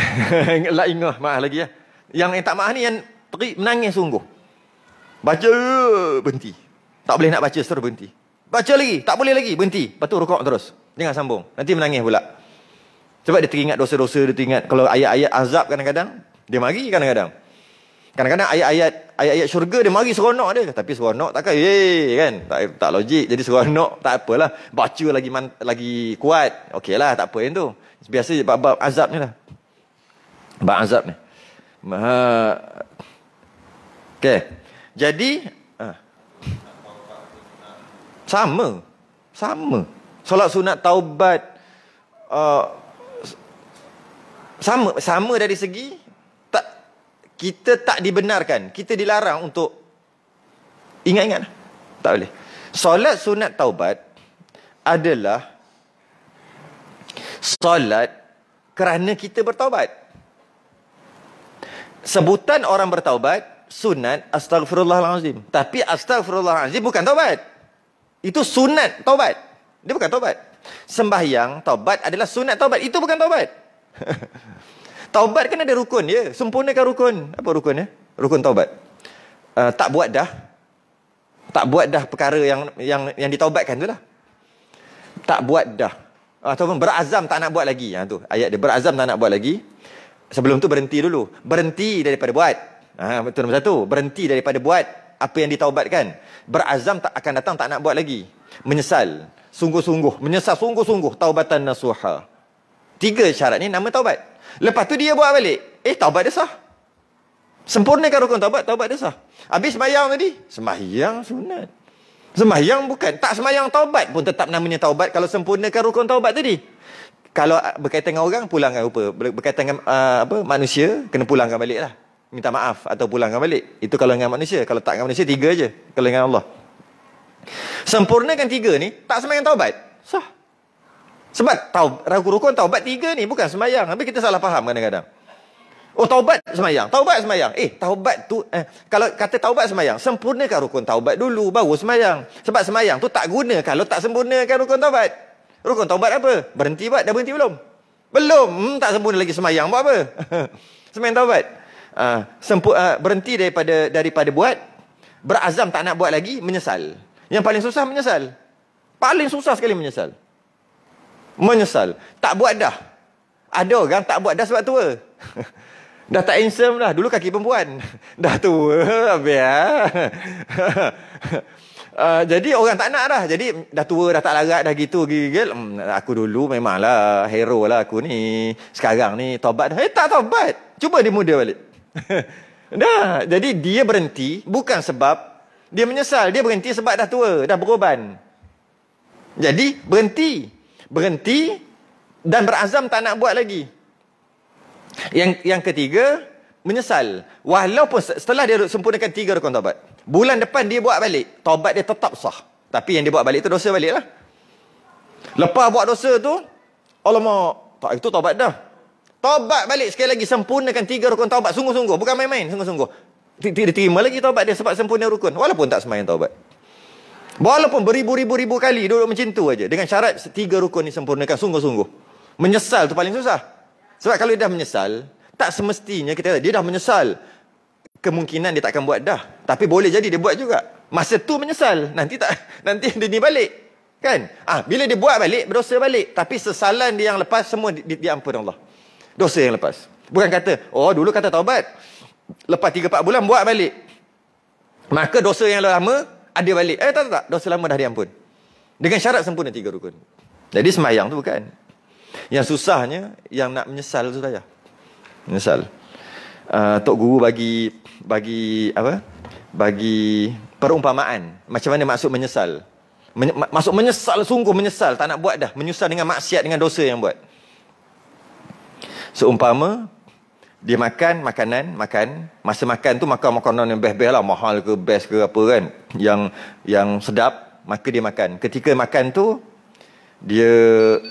Lak ingat, maaf lagi ya. Yang yang tak maaf ni yang pergi menangis sungguh. Baca, berhenti. Tak boleh nak baca, terus berhenti. Baca lagi. Tak boleh lagi. Berhenti. Lepas tu rukuk terus. Jangan sambung. Nanti menangis pula. Sebab dia teringat dosa-dosa. Dia teringat kalau ayat-ayat azab kadang-kadang. Dia mari kadang-kadang. Kadang-kadang ayat-ayat ayat-ayat syurga dia mari seronok dia. Tapi seronok takkan. Yeay kan. Tak, tak logik. Jadi seronok tak apalah. Baca lagi man, lagi kuat. Okey lah. Tak apa yang tu. Biasa bab-bab azab ni lah. Bab azab ni. Okay. Jadi sama. Sama. Solat sunat taubat. Uh, sama sama dari segi tak kita tak dibenarkan. Kita dilarang untuk ingat-ingat. Tak boleh. Solat sunat taubat adalah solat kerana kita bertaubat. Sebutan orang bertaubat sunat astagfirullahalazim. Tapi astagfirullahalazim bukan taubat. Itu sunat taubat. Dia bukan taubat. Sembahyang, taubat adalah sunat taubat. Itu bukan taubat. taubat kan ada rukun. Ya? Sempurnakan rukun. Apa rukun? Ya? Rukun taubat. Uh, tak buat dah. Tak buat dah perkara yang yang yang ditaubatkan tu lah. Tak buat dah. Ataupun ah, berazam tak nak buat lagi. Ha, tu ayat dia. Berazam tak nak buat lagi. Sebelum tu berhenti dulu. Berhenti daripada buat. Ha, itu nombor satu. Berhenti daripada buat apa yang ditaubatkan. Berazam tak akan datang tak nak buat lagi. Menyesal. Sungguh-sungguh. Menyesal sungguh-sungguh. Taubatan nasuha. Tiga syarat ni nama taubat. Lepas tu dia buat balik. Eh taubat dia sah. Sempurnakan rukun taubat. Taubat dia sah. Habis semayang tadi. Semayang sunat. Semayang bukan. Tak semayang taubat pun tetap namanya taubat. Kalau sempurnakan rukun taubat tadi. Kalau berkaitan dengan orang, pulangkan rupa. Berkaitan dengan uh, apa manusia, kena pulangkan balik lah minta maaf atau pulangkan balik. Itu kalau dengan manusia. Kalau tak dengan manusia, tiga aja Kalau dengan Allah. sempurna kan tiga ni, tak semayang taubat. Sah. Sebab tau, ragu rukun taubat tiga ni bukan semayang. Tapi kita salah faham kadang-kadang. Oh taubat semayang. Taubat semayang. Eh taubat tu, eh, kalau kata taubat semayang, sempurnakan rukun taubat dulu baru semayang. Sebab semayang tu tak guna kalau tak sempurnakan rukun taubat. Rukun taubat apa? Berhenti buat, dah berhenti belum? Belum, hmm, tak sempurna lagi semayang buat apa? semayang taubat uh, ah, sempu, uh, ah, berhenti daripada daripada buat berazam tak nak buat lagi menyesal yang paling susah menyesal paling susah sekali menyesal menyesal tak buat dah ada orang tak buat dah sebab tua dah tak handsome lah dulu kaki perempuan dah tua habis ya. Uh, jadi orang tak nak dah. Jadi dah tua dah tak larat dah gitu gigil. Hmm, aku dulu memanglah hero lah aku ni. Sekarang ni tobat dah. Eh tak tobat. Cuba dia muda balik. dah. Jadi dia berhenti bukan sebab dia menyesal. Dia berhenti sebab dah tua, dah beroban. Jadi berhenti. Berhenti dan berazam tak nak buat lagi. Yang yang ketiga, menyesal. Walaupun setelah dia sempurnakan tiga rukun taubat. Bulan depan dia buat balik. Taubat dia tetap sah. Tapi yang dia buat balik itu dosa baliklah. Lepas buat dosa tu, Allah mahu, tak itu taubat dah. Taubat balik sekali lagi sempurnakan tiga rukun taubat sungguh-sungguh bukan main-main sungguh-sungguh. Tidak diterima lagi taubat dia sebab sempurna rukun walaupun tak semain taubat. Walaupun beribu-ribu-ribu kali duduk mencintu aja dengan syarat tiga rukun ni sempurnakan sungguh-sungguh. Menyesal tu paling susah. Sebab kalau dia dah menyesal, tak semestinya kita kata dia dah menyesal. Kemungkinan dia tak akan buat dah. Tapi boleh jadi dia buat juga. Masa tu menyesal, nanti tak nanti dia ni balik. Kan? Ah, bila dia buat balik, berdosa balik. Tapi sesalan dia yang lepas semua di, di, diampun Allah. Dosa yang lepas. Bukan kata, oh dulu kata taubat. Lepas 3-4 bulan buat balik. Maka dosa yang lama ada balik. Eh tak tak tak. Dosa lama dah diampun. Dengan syarat sempurna tiga rukun. Jadi semayang tu bukan. Yang susahnya yang nak menyesal tu saya, Menyesal. Uh, Tok Guru bagi bagi apa? Bagi perumpamaan. Macam mana maksud menyesal. Men, ma, menyesal sungguh menyesal. Tak nak buat dah. Menyesal dengan maksiat dengan dosa yang buat. Seumpama dia makan makanan, makan. Masa makan tu makan makanan yang best-best lah. Mahal ke best ke apa kan. Yang yang sedap. Maka dia makan. Ketika makan tu. Dia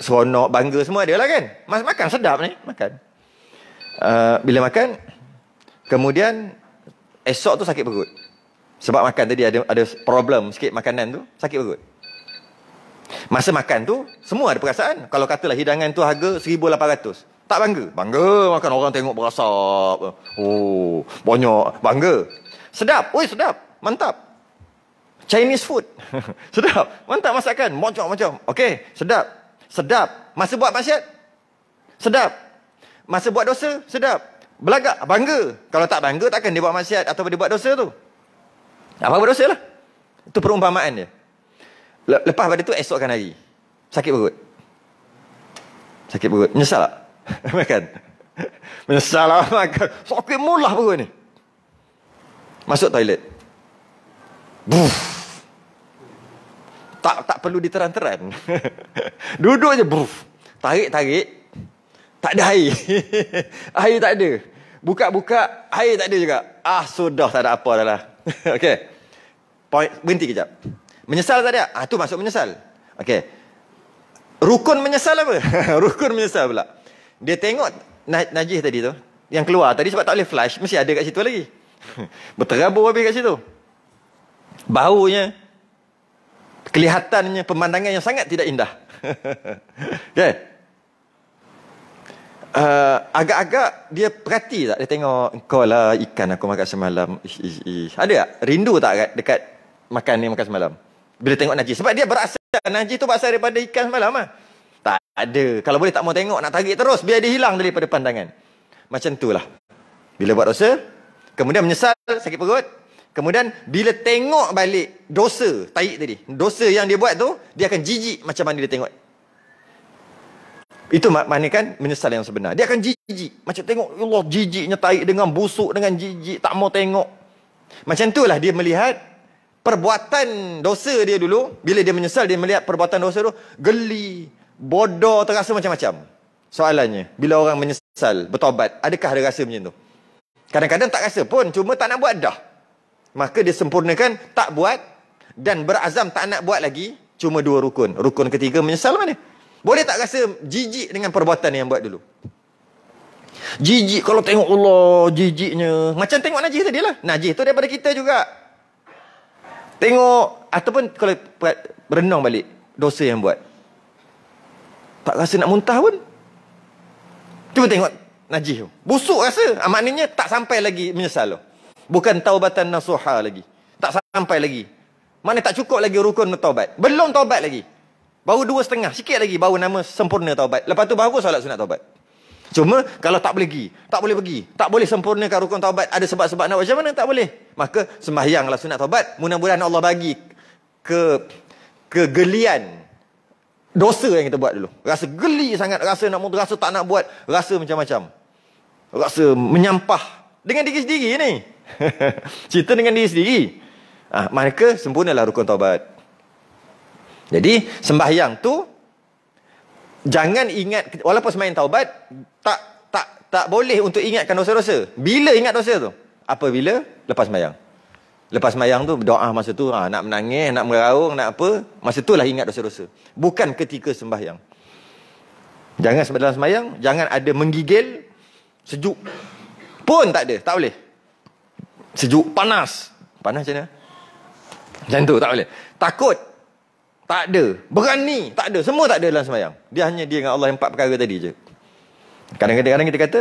seronok, bangga semua dia lah kan. Masa makan sedap ni. Makan. Uh, bila makan. Kemudian. Esok tu sakit perut. Sebab makan tadi ada ada problem sikit makanan tu. Sakit perut. Masa makan tu. Semua ada perasaan. Kalau katalah hidangan tu harga 1800 tak bangga? Bangga makan orang tengok berasap. Oh, banyak. Bangga. Sedap. Oi, sedap. Mantap. Chinese food. sedap. Mantap masakan. Macam-macam. Okey, sedap. Sedap. Masa buat maksiat? Sedap. Masa buat dosa? Sedap. Belagak? Bangga. Kalau tak bangga, takkan dia buat maksiat atau dia buat dosa tu. Apa-apa dosa lah. Itu perumpamaan dia. Lepas pada tu, esokkan hari. Sakit perut. Sakit perut. Nyesal tak? Makan. Menyesal lah makan. Sokit mulah perut ni. Masuk toilet. Buf. Tak tak perlu diteran-teran. Duduk je buf. Tarik-tarik. Tak ada air. air tak ada. Buka-buka, air tak ada juga. Ah, sudah tak ada apa dah lah. okay. Point, berhenti kejap. Menyesal tak ada? Ah, tu masuk menyesal. Okay. Rukun menyesal apa? Rukun menyesal pula. Dia tengok Najih tadi tu yang keluar tadi sebab tak boleh flush mesti ada kat situ lagi. Berterabur habis kat situ. Baunya kelihatannya pemandangannya sangat tidak indah. Okey. Kan? Uh, agak-agak dia perhati tak dia tengok engkau lah ikan aku makan semalam. Ish, ish, ish. Ada tak? Rindu tak dekat makan ni makan semalam? Bila tengok Najih sebab dia berasa Najih tu pasal daripada ikan semalam ah. Tak ada. Kalau boleh tak mau tengok, nak tarik terus. Biar dia hilang daripada pandangan. Macam itulah. Bila buat dosa, kemudian menyesal, sakit perut. Kemudian, bila tengok balik dosa, taik tadi. Dosa yang dia buat tu, dia akan jijik macam mana dia tengok. Itu maknanya kan menyesal yang sebenar. Dia akan jijik. Macam tengok, ya Allah jijiknya taik dengan busuk dengan jijik. Tak mau tengok. Macam itulah dia melihat perbuatan dosa dia dulu. Bila dia menyesal, dia melihat perbuatan dosa tu. Geli bodoh terasa macam-macam. Soalannya, bila orang menyesal, bertobat, adakah dia rasa macam tu? Kadang-kadang tak rasa pun, cuma tak nak buat dah. Maka dia sempurnakan tak buat dan berazam tak nak buat lagi, cuma dua rukun. Rukun ketiga menyesal mana? Boleh tak rasa jijik dengan perbuatan yang buat dulu? Jijik kalau tengok Allah, jijiknya. Macam tengok Najih tadi lah. Najih tu daripada kita juga. Tengok, ataupun kalau berenang balik, dosa yang buat tak rasa nak muntah pun. Cuba tengok Najih tu. Busuk rasa. Ha, maknanya tak sampai lagi menyesal tu. Bukan taubatan nasuha lagi. Tak sampai lagi. Mana tak cukup lagi rukun taubat. Belum taubat lagi. Baru dua setengah. Sikit lagi baru nama sempurna taubat. Lepas tu baru solat sunat taubat. Cuma kalau tak boleh pergi. Tak boleh pergi. Tak boleh sempurnakan rukun taubat. Ada sebab-sebab nak macam mana? Tak boleh. Maka sembahyanglah sunat taubat. Mudah-mudahan Allah bagi ke kegelian dosa yang kita buat dulu. Rasa geli sangat, rasa nak mutu, rasa tak nak buat, rasa macam-macam. Rasa menyampah dengan diri sendiri ni. Cerita dengan diri sendiri. Ah, ha, maka sempurnalah rukun taubat. Jadi sembahyang tu jangan ingat walaupun sembahyang taubat tak tak tak boleh untuk ingatkan dosa-dosa. Bila ingat dosa tu? Apabila lepas sembahyang lepas semayang tu doa masa tu ha, nak menangis nak meraung nak apa masa tu lah ingat dosa-dosa bukan ketika sembahyang jangan sebab dalam semayang jangan ada menggigil sejuk pun tak ada tak boleh sejuk panas panas macam mana macam tu tak boleh takut tak ada berani tak ada semua tak ada dalam semayang dia hanya dia dengan Allah empat perkara tadi je kadang-kadang kita kata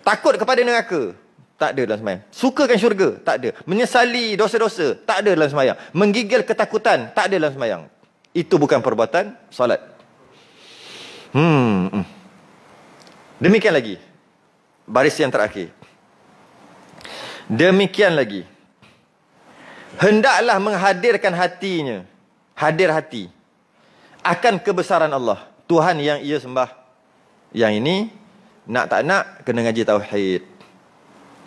takut kepada neraka tak ada dalam semayang. Sukakan syurga. Tak ada. Menyesali dosa-dosa. Tak ada dalam semayang. Menggigil ketakutan. Tak ada dalam semayang. Itu bukan perbuatan Salat. Hmm, hmm. Demikian lagi. Baris yang terakhir. Demikian lagi. Hendaklah menghadirkan hatinya. Hadir hati. Akan kebesaran Allah. Tuhan yang ia sembah. Yang ini. Nak tak nak. Kena ngaji tauhid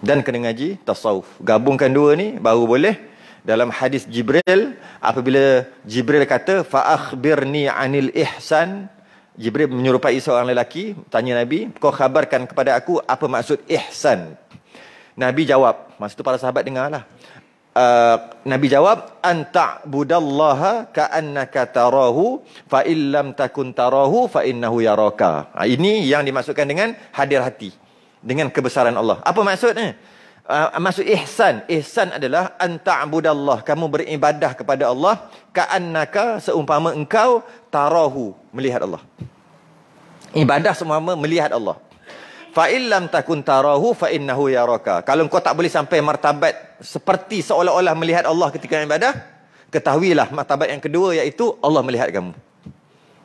dan kena ngaji tasawuf. Gabungkan dua ni baru boleh dalam hadis Jibril apabila Jibril kata fa akhbirni anil ihsan Jibril menyerupai seorang lelaki tanya Nabi kau khabarkan kepada aku apa maksud ihsan Nabi jawab masa tu para sahabat dengarlah uh, Nabi jawab anta budallaha ka'annaka tarahu fa illam takun tarahu fa innahu yaraka ha, ini yang dimaksudkan dengan hadir hati dengan kebesaran Allah. Apa maksudnya? Uh, maksud ihsan. Ihsan adalah anta'budallah. Kamu beribadah kepada Allah. Ka'annaka seumpama engkau tarahu. Melihat Allah. Ibadah seumpama melihat Allah. Fa'illam takun tarahu fa'innahu yaraka. Kalau engkau tak boleh sampai martabat seperti seolah-olah melihat Allah ketika ibadah. Ketahuilah martabat yang kedua iaitu Allah melihat kamu.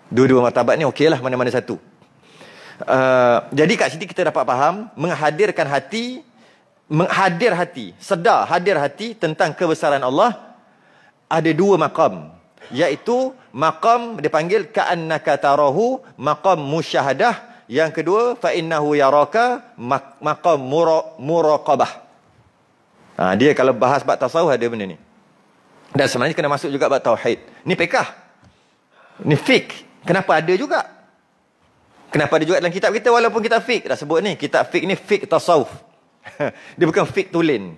Dua-dua martabat ni okeylah mana-mana satu. Uh, jadi kat sini kita dapat faham menghadirkan hati menghadir hati, sedar hadir hati tentang kebesaran Allah ada dua makam, iaitu makam dipanggil ka'annaka tarahu maqam musyahadah yang kedua fa innahu yaraka maqam muraqabah. Ha, dia kalau bahas bab tasawuf ada benda ni. Dan sebenarnya kena masuk juga bab tauhid. Ni pekah. Ni fik. Kenapa ada juga? Kenapa ada juga dalam kitab kita walaupun kitab fik. Dah sebut ni, kitab fik ni fik tasawuf. dia bukan fik tulen.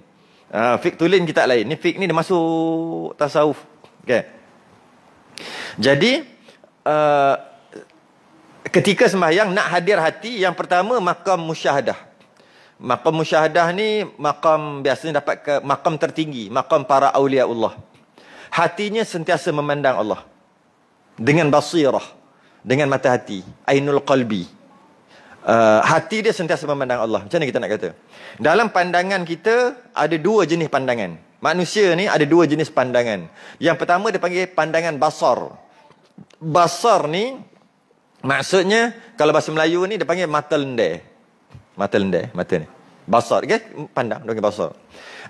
Ah fik tulen kitab lain. Ni fik ni dia masuk tasawuf. Okey. Jadi uh, ketika sembahyang nak hadir hati yang pertama makam musyahadah. Makam musyahadah ni makam biasanya dapat ke makam tertinggi, makam para aulia Allah. Hatinya sentiasa memandang Allah dengan basirah dengan mata hati ainul qalbi uh, hati dia sentiasa memandang Allah macam mana kita nak kata dalam pandangan kita ada dua jenis pandangan manusia ni ada dua jenis pandangan yang pertama dia panggil pandangan basar basar ni maksudnya kalau bahasa Melayu ni dia panggil mata lendir mata lendir mata ni basar okay? pandang dengan panggil basar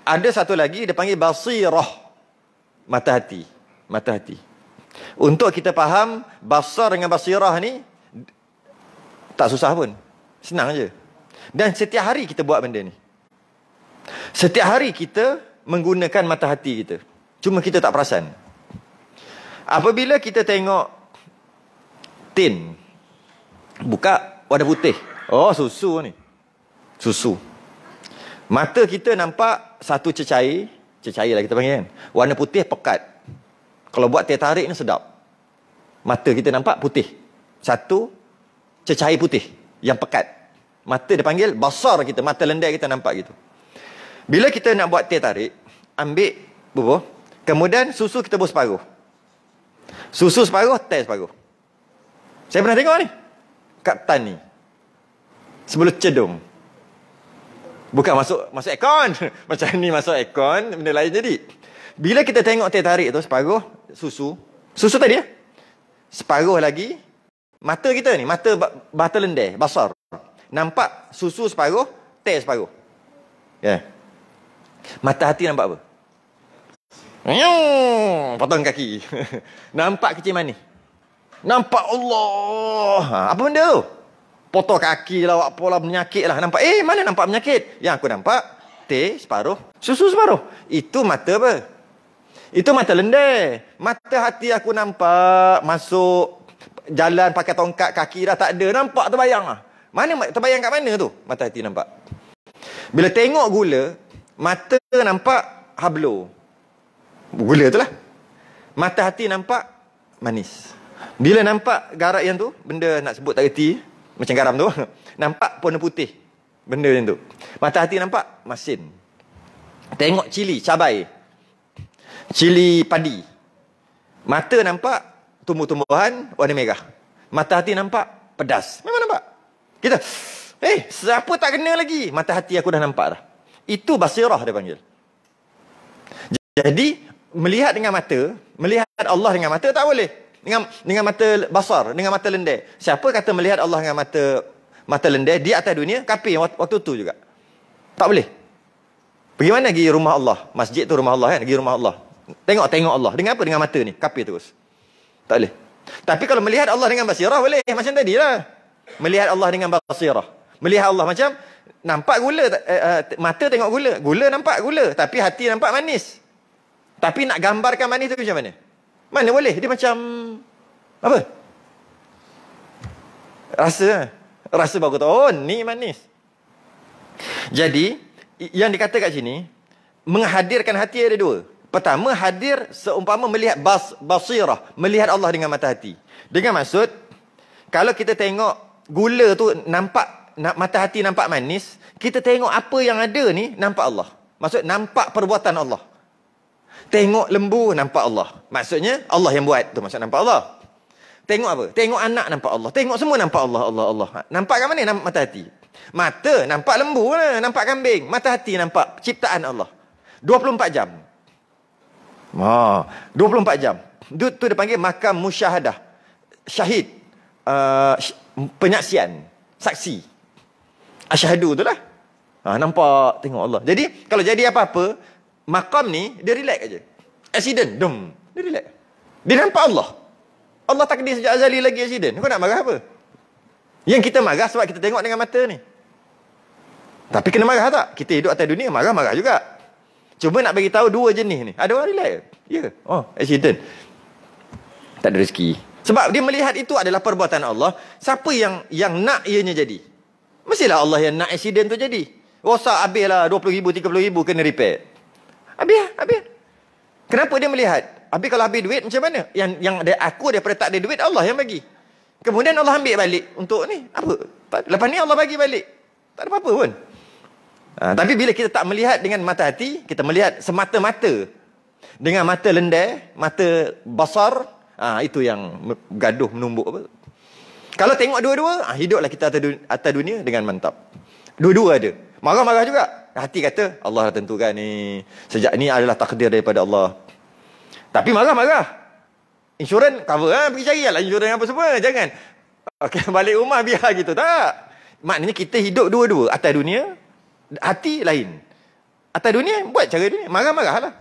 ada satu lagi dia panggil basirah mata hati mata hati untuk kita faham basar dengan basirah ni tak susah pun. Senang aje. Dan setiap hari kita buat benda ni. Setiap hari kita menggunakan mata hati kita. Cuma kita tak perasan. Apabila kita tengok tin buka warna putih. Oh susu ni. Susu. Mata kita nampak satu cecair, cecair lah kita panggil kan. Warna putih pekat. Kalau buat teh tarik ni sedap. Mata kita nampak putih. Satu, cecair putih yang pekat. Mata dia panggil basar kita, mata lendir kita nampak gitu. Bila kita nak buat teh tarik, ambil bubur, kemudian susu kita buat separuh. Susu separuh, teh separuh. Saya pernah tengok ni. Kat tan ni. Sebelum cedung. Bukan masuk masuk ekon Macam ni masuk ekon, benda lain jadi. Bila kita tengok teh tarik tu separuh, susu. Susu tadi ya. Separuh lagi. Mata kita ni. Mata bata lendir. Basar. Nampak susu separuh. Teh separuh. Ya. Yeah. Mata hati nampak apa? Potong kaki. nampak kecil manis. Nampak Allah. Ha, apa benda tu? Potong kaki lah. Apa lah. Menyakit lah. Nampak. Eh mana nampak menyakit? Yang aku nampak. Teh separuh. Susu separuh. Itu mata apa? Itu mata lendir. Mata hati aku nampak masuk jalan pakai tongkat kaki dah tak ada. Nampak terbayang lah. Mana terbayang kat mana tu? Mata hati nampak. Bila tengok gula, mata nampak hablo. Gula tu lah. Mata hati nampak manis. Bila nampak garam yang tu, benda nak sebut tak reti, macam garam tu, nampak pun putih. Benda yang tu. Mata hati nampak masin. Tengok cili, cabai cili padi. Mata nampak tumbuh-tumbuhan warna merah. Mata hati nampak pedas. Memang nampak. Kita, eh, siapa tak kena lagi? Mata hati aku dah nampak dah. Itu basirah dia panggil. Jadi, melihat dengan mata, melihat Allah dengan mata tak boleh. Dengan, dengan mata basar, dengan mata lendir. Siapa kata melihat Allah dengan mata mata lendir di atas dunia, kapi waktu tu juga. Tak boleh. Bagaimana pergi rumah Allah? Masjid tu rumah Allah kan? Pergi rumah Allah tengok-tengok Allah. Dengan apa? Dengan mata ni. Kapir terus. Tak boleh. Tapi kalau melihat Allah dengan basirah boleh. Macam tadi lah. Melihat Allah dengan basirah. Melihat Allah macam nampak gula. uh, mata tengok gula. Gula nampak gula. Tapi hati nampak manis. Tapi nak gambarkan manis tu macam mana? Mana boleh? Dia macam... Apa? Rasa. Rasa baru tahu. Oh, ni manis. Jadi, yang dikatakan kat sini, menghadirkan hati ada dua. Pertama hadir seumpama melihat bas, basirah, melihat Allah dengan mata hati. Dengan maksud kalau kita tengok gula tu nampak mata hati nampak manis, kita tengok apa yang ada ni nampak Allah. Maksud nampak perbuatan Allah. Tengok lembu nampak Allah. Maksudnya Allah yang buat tu maksud nampak Allah. Tengok apa? Tengok anak nampak Allah. Tengok semua nampak Allah Allah Allah. Ha, nampak kat mana nampak mata hati? Mata nampak lembu lah, nampak kambing. Mata hati nampak ciptaan Allah. 24 jam. Ha, 24 jam. Itu tu dia panggil makam musyahadah. Syahid. Uh, penyaksian. Saksi. Asyhadu tu lah. Ha, nampak tengok Allah. Jadi kalau jadi apa-apa, makam ni dia relax aja. Accident, dum. Dia relax. Dia nampak Allah. Allah takdir sejak azali lagi accident. Kau nak marah apa? Yang kita marah sebab kita tengok dengan mata ni. Tapi kena marah tak? Kita hidup atas dunia, marah-marah juga. Cuba nak bagi tahu dua jenis ni. Ada orang relax. Ya. Yeah. Oh, accident. Tak ada rezeki. Sebab dia melihat itu adalah perbuatan Allah. Siapa yang yang nak ianya jadi? Mestilah Allah yang nak accident tu jadi. Rosak habislah 20 ribu, 30 ribu kena repair. Habis lah, habis. Kenapa dia melihat? Habis kalau habis duit macam mana? Yang yang ada aku daripada tak ada duit, Allah yang bagi. Kemudian Allah ambil balik untuk ni. Apa? Lepas ni Allah bagi balik. Tak ada apa-apa pun. Ha, tapi bila kita tak melihat dengan mata hati, kita melihat semata-mata dengan mata lendir, mata basar, uh, itu yang gaduh menumbuk apa. Kalau tengok dua-dua, uh, hiduplah kita atas dunia, dengan mantap. Dua-dua ada. Marah-marah juga. Hati kata, Allah tentukan ni. Sejak ni adalah takdir daripada Allah. Tapi marah-marah. Insurans cover lah. Pergi cari lah insurans apa semua. Jangan. Okay, balik rumah biar gitu. Tak. Maknanya kita hidup dua-dua. Atas dunia Hati lain. Atas dunia buat cara dunia. Marah-marah lah.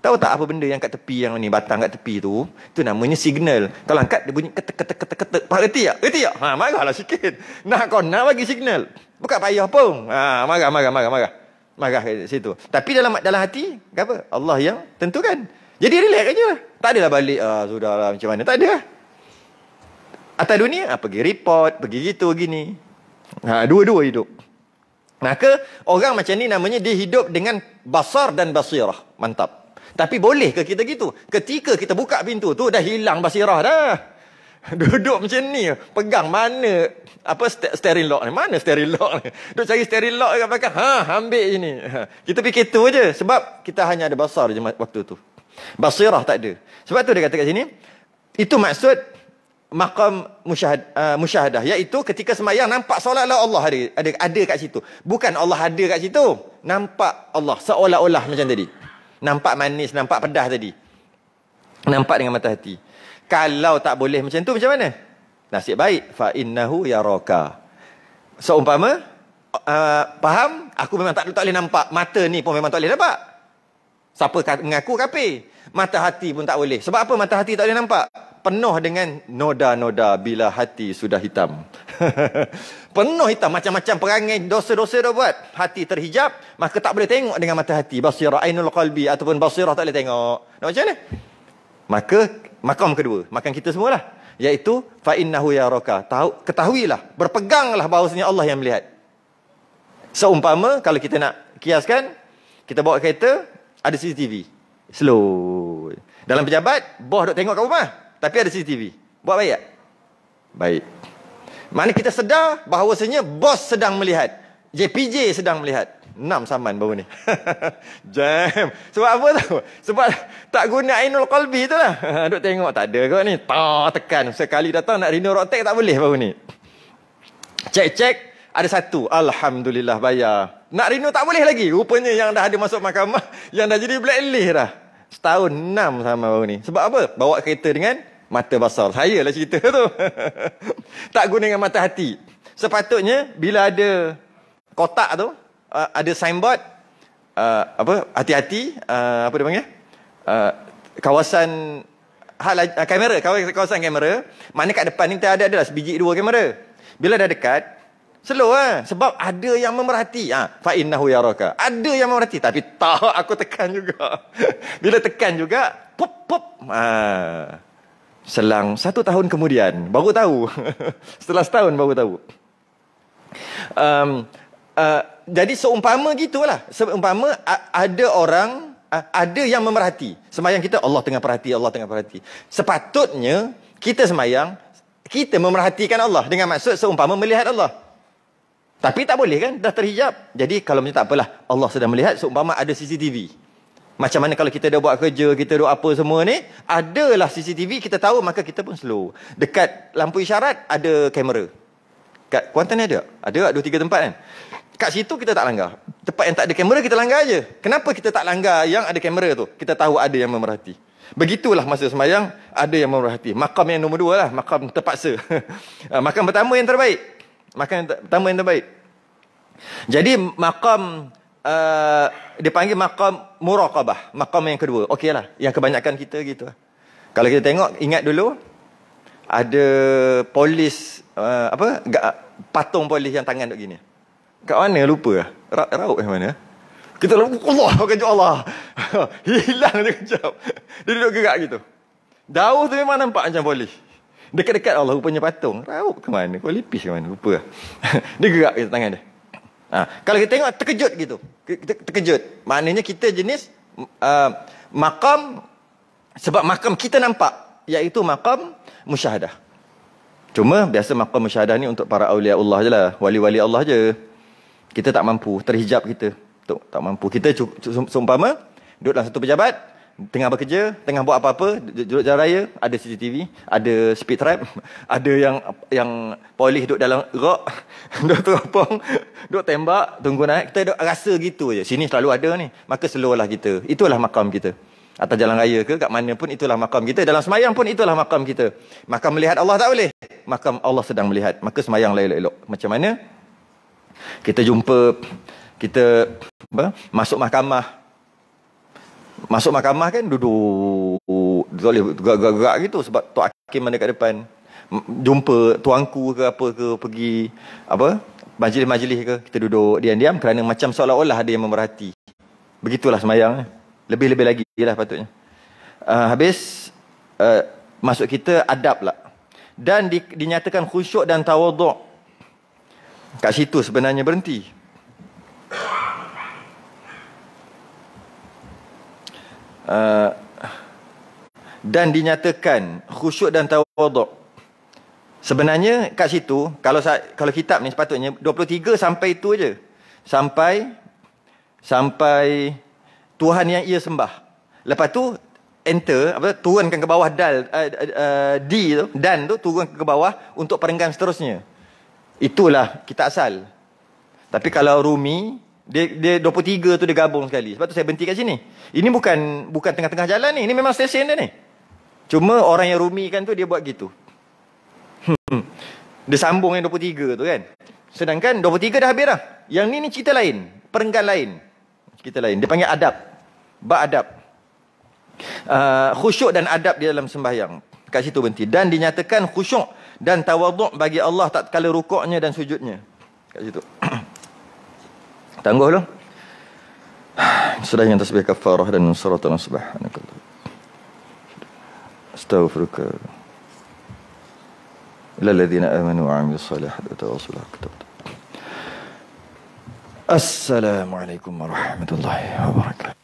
Tahu tak apa benda yang kat tepi yang ni, batang kat tepi tu, tu namanya signal. Kalau angkat, dia bunyi ketek ketek ketek ketek. Pak reti tak? Reti tak? Ha, lah sikit. Nak kau nak bagi signal. Bukan payah pun. Ha, marah, marah, marah, marah. Marah kat situ. Tapi dalam dalam hati, apa? Allah yang tentukan. Jadi relax aja. Tak adalah balik, ah, sudah lah macam mana. Tak ada. Lah. Atas dunia, ah, pergi report, pergi gitu, gini. Ha, dua-dua hidup. Maka orang macam ni namanya dia hidup dengan basar dan basirah. Mantap. Tapi boleh ke kita gitu? Ketika kita buka pintu tu dah hilang basirah dah. Duduk macam ni. Pegang mana apa steering lock ni? Mana steering lock ni? Duduk cari steering lock dekat belakang. Ha, ambil ha, je ni. Kita fikir tu aje sebab kita hanya ada basar je waktu tu. Basirah tak ada. Sebab tu dia kata kat sini itu maksud maqam musyahad, uh, musyahadah iaitu ketika semayang nampak seolah-olah Allah ada, ada ada kat situ bukan Allah ada kat situ nampak Allah seolah-olah macam tadi nampak manis nampak pedas tadi nampak dengan mata hati kalau tak boleh macam tu macam mana nasib baik fa innahu yaraka seumpama so, uh, faham aku memang tak, tak boleh nampak mata ni pun memang tak boleh nampak siapa mengaku kafir mata hati pun tak boleh sebab apa mata hati tak boleh nampak penuh dengan noda-noda bila hati sudah hitam. penuh hitam macam-macam perangai dosa-dosa dah buat. Hati terhijab, maka tak boleh tengok dengan mata hati. Basirah ainul qalbi ataupun basirah tak boleh tengok. Nak macam mana? Maka makam kedua, makam kita semualah. Iaitu fa innahu yaraka. Tahu ketahuilah, berpeganglah bahawasanya Allah yang melihat. Seumpama kalau kita nak kiaskan, kita bawa kereta ada CCTV. Slow. Dalam pejabat, boh dok tengok kat rumah tapi ada CCTV. Buat baik tak? Baik. Mana kita sedar bahawasanya bos sedang melihat. JPJ sedang melihat. Enam saman baru ni. Jam. Sebab apa tu? Sebab tak guna Ainul Qalbi tu lah. Duk tengok tak ada kot ni. Ta, tekan. Sekali datang nak renew Rotec tak boleh baru ni. Cek-cek. Ada satu. Alhamdulillah bayar. Nak renew tak boleh lagi. Rupanya yang dah ada masuk mahkamah. Yang dah jadi blacklist dah. Setahun enam sama baru ni. Sebab apa? Bawa kereta dengan mata basar. Saya lah cerita tu. tak guna dengan mata hati. Sepatutnya bila ada kotak tu, uh, ada signboard, uh, apa hati-hati, uh, apa dia panggil? Uh, kawasan hal, uh, kamera, kawasan, kawasan kamera, mana kat depan ni tak ada adalah sebiji dua kamera. Bila dah dekat, slow lah. Sebab ada yang memerhati. Ha, ah, Fa'innahu ya roka. Ada yang memerhati. Tapi tak, aku tekan juga. Bila tekan juga, pop, pop. Haa. Ah. Selang satu tahun kemudian baru tahu. Setelah setahun baru tahu. Um, uh, jadi seumpama gitulah. Seumpama ada orang ada yang memerhati. Semayang kita Allah tengah perhati, Allah tengah perhati. Sepatutnya kita semayang kita memerhatikan Allah dengan maksud seumpama melihat Allah. Tapi tak boleh kan? Dah terhijab. Jadi kalau macam tak apalah. Allah sedang melihat seumpama ada CCTV. Macam mana kalau kita dah buat kerja, kita dah apa semua ni, adalah CCTV, kita tahu maka kita pun slow. Dekat lampu isyarat ada kamera. Kat Kuantan ni ada? Ada dua tiga tempat kan? Kat situ kita tak langgar. Tempat yang tak ada kamera kita langgar aje. Kenapa kita tak langgar yang ada kamera tu? Kita tahu ada yang memerhati. Begitulah masa semayang ada yang memerhati. Makam yang nombor dua lah. Makam terpaksa. Ah, makam pertama yang terbaik. Makam yang pertama yang terbaik. Jadi makam uh, dia panggil maqam muraqabah, maqam yang kedua. Okeylah, yang kebanyakan kita gitu. Kalau kita tengok ingat dulu ada polis uh, apa gak, patung polis yang tangan duk gini. Kat mana lupa? Lah. Ra raup yang mana? Kita lupa Allah, kejap Allah. Hilang dia kejap. Dia duduk gerak gitu. Dauh tu memang nampak macam polis. Dekat-dekat Allah rupanya patung. Raup ke mana? Kau lipis ke mana? Lupa. Lah. dia gerak gitu tangan dia. Ha, kalau kita tengok terkejut gitu. Kita terkejut. Maknanya kita jenis uh, makam sebab makam kita nampak iaitu makam musyahadah. Cuma biasa makam musyahadah ni untuk para awliya Allah je lah. Wali-wali Allah je. Kita tak mampu. Terhijab kita. Tak, tak mampu. Kita seumpama duduk dalam satu pejabat tengah bekerja, tengah buat apa-apa, duduk jalan raya, ada CCTV, ada speed trap, ada yang yang polis duduk dalam rock, duduk teropong, duduk tembak, tunggu naik. Kita duduk rasa gitu je. Sini selalu ada ni. Maka slow lah kita. Itulah makam kita. Atau jalan raya ke, kat mana pun itulah makam kita. Dalam semayang pun itulah makam kita. Makam melihat Allah tak boleh. Makam Allah sedang melihat. Maka semayang lah elok-elok. Macam mana? Kita jumpa, kita apa? masuk mahkamah, Masuk mahkamah kan duduk boleh gerak-gerak gitu sebab tok hakim mana kat depan jumpa tuanku ke apa ke pergi apa majlis-majlis ke kita duduk diam-diam kerana macam seolah-olah ada yang memerhati. Begitulah semayang. Eh. Lebih-lebih lagi lah patutnya. Uh, habis uh, masuk kita adab lah. Dan di, dinyatakan khusyuk dan tawaduk. Kat situ sebenarnya berhenti. Uh, dan dinyatakan khusyuk dan tawaduk sebenarnya kat situ kalau kalau kitab ni sepatutnya 23 sampai itu aje sampai sampai Tuhan yang ia sembah lepas tu enter apa tu, turunkan ke bawah dal uh, uh, uh di tu dan tu turun ke bawah untuk perenggan seterusnya itulah kita asal tapi kalau Rumi dia, dia 23 tu dia gabung sekali. Sebab tu saya berhenti kat sini. Ini bukan bukan tengah-tengah jalan ni. Ini memang stesen dia ni. Cuma orang yang rumi kan tu dia buat gitu. Hmm. dia sambung yang 23 tu kan. Sedangkan 23 dah habis dah. Yang ni ni cerita lain. Perenggan lain. Cerita lain. Dia panggil adab. Bak adab. Uh, khusyuk dan adab di dalam sembahyang. Kat situ berhenti. Dan dinyatakan khusyuk dan tawaduk bagi Allah tak kala rukuknya dan sujudnya. Kat situ. Tangguh dulu. Sudah dengan tasbih kafarah dan surat al-nasbah. Astaghfirullah. Ila alladhina amanu wa amilu salihat wa tawasulah kitab. Assalamualaikum warahmatullahi wabarakatuh.